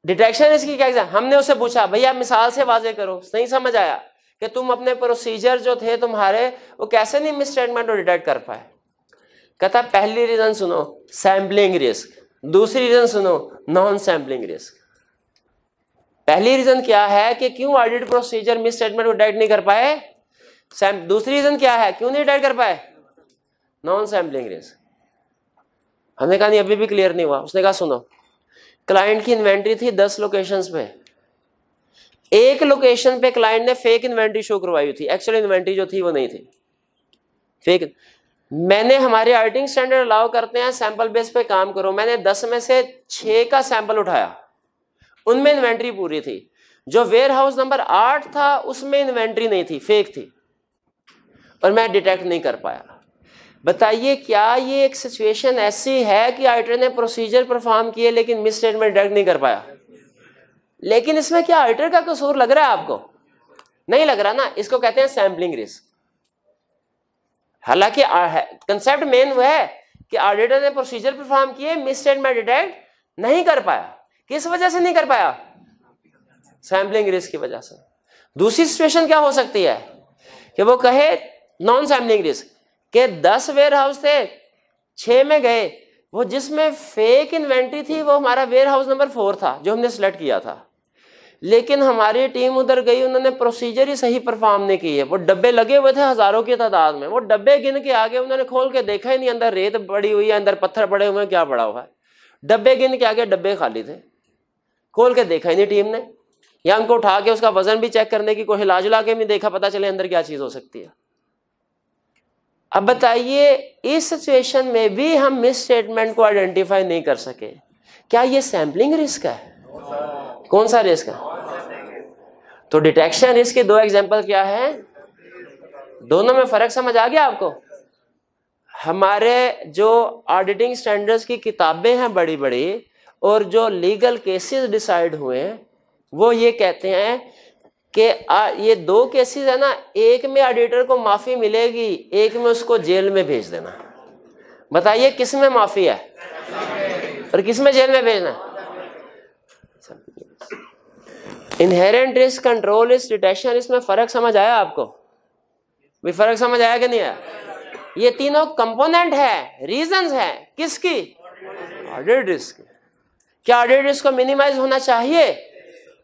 डिटेक्शन इसकी क्या एग्जाम हमने उसे पूछा भैया मिसाल से वाजे करो नहीं समझ आया कि तुम अपने प्रोसीजर जो थे तुम्हारे वो कैसे नहीं मिस स्टेटमेंट डिटेक्ट कर पाए कहता पहली रीजन सुनो सैम्पलिंग रिस्क दूसरी रीजन सुनो नॉन सैम्पलिंग रिस्क पहली रीजन क्या है कि क्यों ऑडिट प्रोसीजर मिस स्टेटमेंट को डिटेक्ट नहीं कर पाए दूसरी रीजन क्या है क्यों नहीं डिटेक्ट कर पाए नॉन सैम्पलिंग रिस्क हमने कहा नहीं अभी भी क्लियर नहीं हुआ उसने कहा सुनो क्लाइंट की इन्वेंट्री थी दस लोकेशंस पे एक लोकेशन पे क्लाइंट ने फेक इन्वेंट्री शो करवाई थी एक्चुअल इन्वेंट्री जो थी वो नहीं थी फेक मैंने हमारे आर्टिंग स्टैंडर्ड अलाउ करते हैं सैंपल बेस पे काम करो मैंने दस में से छ का सैंपल उठाया उनमें इन्वेंट्री पूरी थी जो वेयर हाउस नंबर आठ था उसमें इन्वेंट्री नहीं थी फेक थी और मैं डिटेक्ट नहीं कर पाया बताइए क्या ये एक सिचुएशन ऐसी है कि आइटर ने प्रोसीजर परफॉर्म किए लेकिन मिस स्टेटमेंट डिटेक्ट नहीं कर पाया लेकिन इसमें क्या आइटर का कसूर लग रहा है आपको नहीं लग रहा ना इसको कहते हैं सैम्पलिंग रिस्क हालांकि कंसेप्ट मेन वो है कि ऑडिटर ने प्रोसीजर परफॉर्म किए मिस स्टेटमेंट डिटेक्ट नहीं कर पाया किस वजह से नहीं कर पाया सैम्पलिंग रिस्क की वजह से दूसरी सिचुएशन क्या हो सकती है कि वो कहे नॉन सैम्पलिंग रिस्क कि दस वेयर हाउस थे छः में गए वो जिसमें फेक इन्वेंट्री थी वो हमारा वेयर हाउस नंबर फोर था जो हमने सेलेक्ट किया था लेकिन हमारी टीम उधर गई उन्होंने प्रोसीजर ही सही परफॉर्म नहीं की है वो डब्बे लगे हुए थे हज़ारों की तादाद में वो डब्बे गिन के आगे उन्होंने खोल के देखा ही नहीं अंदर रेत पड़ी हुई है अंदर पत्थर पड़े हुए हैं क्या पड़ा हुआ है डब्बे गिन के आगे डब्बे खाली थे खोल के देखा ही नहीं टीम ने या उनको उठा के उसका वजन भी चेक करने की कोई हिलाजुला के भी देखा पता चले अंदर क्या चीज़ हो सकती है अब बताइए इस सिचुएशन में भी हम मिस स्टेटमेंट को आइडेंटिफाई नहीं कर सके क्या ये सैम्पलिंग रिस्क है कौन सा रिस्क है तो डिटेक्शन रिस्क के दो एग्जाम्पल क्या है दोनों में फर्क समझ आ गया आपको हमारे जो ऑडिटिंग स्टैंडर्ड्स की किताबें हैं बड़ी बड़ी और जो लीगल केसेस डिसाइड हुए हैं वो ये कहते हैं कि ये दो केसेस है ना एक में ऑडिटर को माफ़ी मिलेगी एक में उसको जेल में भेज देना बताइए किस में माफ़ी है और किस में जेल में भेजना inherent risk control risk detection इसमें फ़र्क समझ आया आपको भी फ़र्क समझ आया कि नहीं आया ये तीनों कंपोनेंट है रीजंस है किसकी ऑडिट रिस्क क्या ऑडिट रिस्क को मिनिमाइज होना चाहिए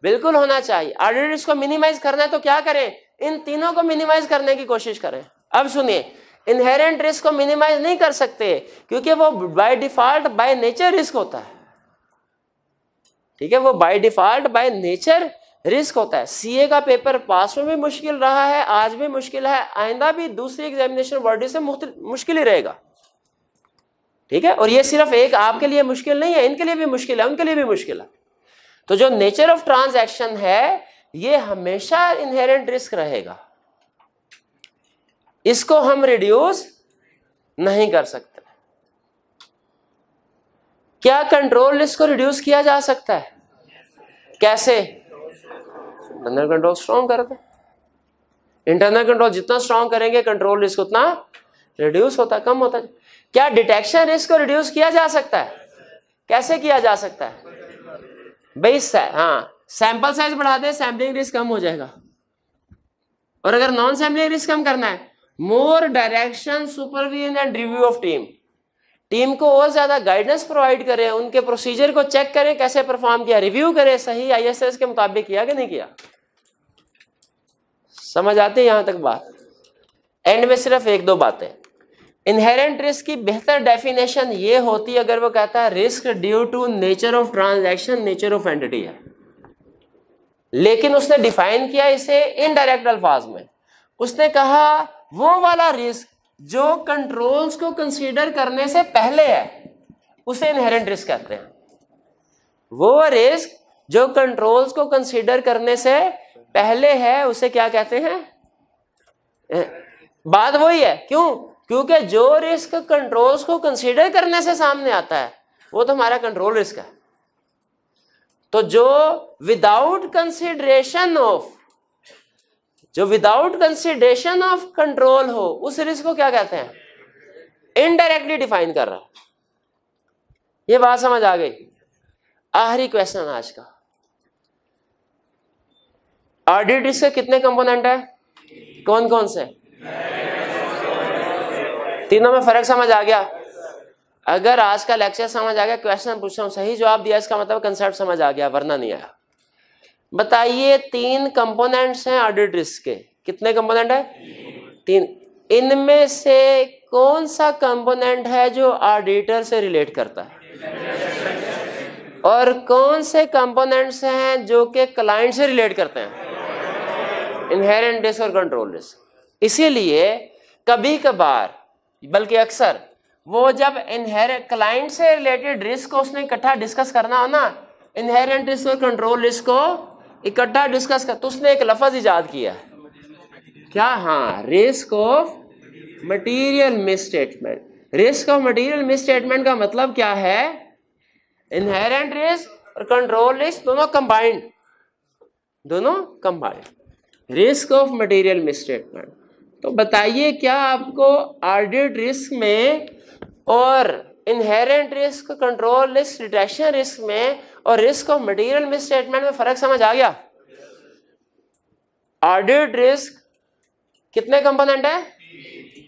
बिल्कुल होना चाहिए आर्डिनेंस को मिनिमाइज करना है तो क्या करें इन तीनों को मिनिमाइज करने की कोशिश करें अब सुनिए इनहेरेंट रिस्क को मिनिमाइज नहीं कर सकते क्योंकि वो by default by nature risk होता है ठीक है वो by default by nature risk होता है सीए का पेपर पास में भी मुश्किल रहा है आज भी मुश्किल है आइंदा भी दूसरी एग्जामिनेशन बॉडी से मुश्किल ही रहेगा ठीक है और ये सिर्फ एक आपके लिए मुश्किल नहीं है इनके लिए भी मुश्किल है उनके लिए भी मुश्किल है तो जो नेचर ऑफ ट्रांजैक्शन है ये हमेशा इनहेरेंट रिस्क रहेगा इसको हम रिड्यूस नहीं कर सकते क्या कंट्रोल रिस्क को रिड्यूस किया जा सकता है कैसे इंटरनल कंट्रोल स्ट्रॉन्ग कर दे इंटरनल कंट्रोल जितना स्ट्रॉन्ग करेंगे कंट्रोल रिस्क उतना रिड्यूस होता कम होता क्या डिटेक्शन रिस्क को रिड्यूस किया जा सकता है कैसे किया जा सकता है भाई हाँ सैंपल साइज बढ़ा दे सैम्पलिंग रिस्क कम हो जाएगा और अगर नॉन सैम्पलिंग रिस्क कम करना है more direction supervision and review of team team को और ज्यादा गाइडेंस प्रोवाइड करें उनके प्रोसीजर को चेक करें कैसे परफॉर्म किया रिव्यू करें सही आईएसएस के मुताबिक किया कि नहीं किया समझ आती यहां तक बात एंड में सिर्फ एक दो बातें इनहेरेंट रिस्क की बेहतर डेफिनेशन ये होती है अगर वो कहता है risk due to nature of transaction nature of entity है लेकिन उसने डिफाइन किया इसे इनडायरेक्ट अल्फाज में उसने कहा वो वाला रिस्क जो कंट्रोल्स को कंसीडर करने से पहले है उसे इनहेरेंट रिस्क कहते हैं वो रिस्क जो कंट्रोल्स को कंसीडर करने से पहले है उसे क्या कहते हैं बात वही है क्यों क्योंकि जो रिस्क कंट्रोल्स को कंसिडर करने से सामने आता है वो तो हमारा कंट्रोल रिस्क है तो जो विदाउट कंसिडरेशन ऑफ जो विदाउट कंसिडरेशन ऑफ कंट्रोल हो उस रिस्क को क्या कहते हैं इनडायरेक्टली डिफाइन कर रहा है ये बात समझ आ गई आखिरी क्वेश्चन आज का ऑडिट रिस्क कितने कंपोनेंट है कौन कौन से तीनों में फर्क समझ आ गया अगर आज का लेक्चर समझ आ गया क्वेश्चन पूछ रहा हूँ सही जवाब दिया इसका मतलब कंसेप्ट समझ आ गया वरना नहीं आया बताइए तीन कंपोनेंट्स हैं ऑडिट रिस्क के कितने कंपोनेंट है तीन इनमें से कौन सा कंपोनेंट है जो ऑडिटर से रिलेट करता है और कौन से कंपोनेंट्स हैं जो कि क्लाइंट से रिलेट करते हैं इनहेरेंट डिस और कंट्रोल डिस इसीलिए कभी कभार बल्कि अक्सर वो जब इनहेर क्लाइंट से रिलेटेड रिस्क को उसने इकट्ठा डिस्कस करना हो ना इनहेरेंट रिस्क और कंट्रोल रिस्क को इकट्ठा डिस्कस कर तो उसने एक लफज ईजाद किया क्या हाँ risk of material misstatement risk of material misstatement का मतलब क्या है इनहेरेंट रिस्क और कंट्रोल रिस्क दोनों कंबाइंड दोनों combined risk of material misstatement तो बताइए क्या आपको ऑडिट रिस्क में और inherent risk control risk detection risk में और risk of material misstatement में फ़र्क समझ आ गया ऑडिट रिस्क कितने कंपोनेंट है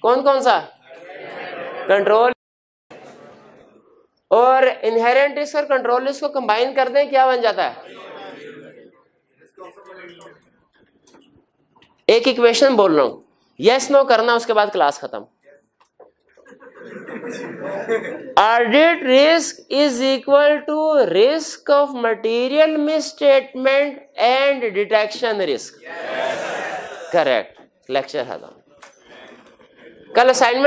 कौन कौन सा कंट्रोल और इनहेरेंट रिस्क और कंट्रोल रिस्क को कंबाइन कर दें क्या बन जाता है एक इक्वेशन बोल रहा हूं यस नो करना उसके बाद क्लास खत्म audit risk is equal to risk of material misstatement and detection risk correct lecture खत्म कल असाइनमेंट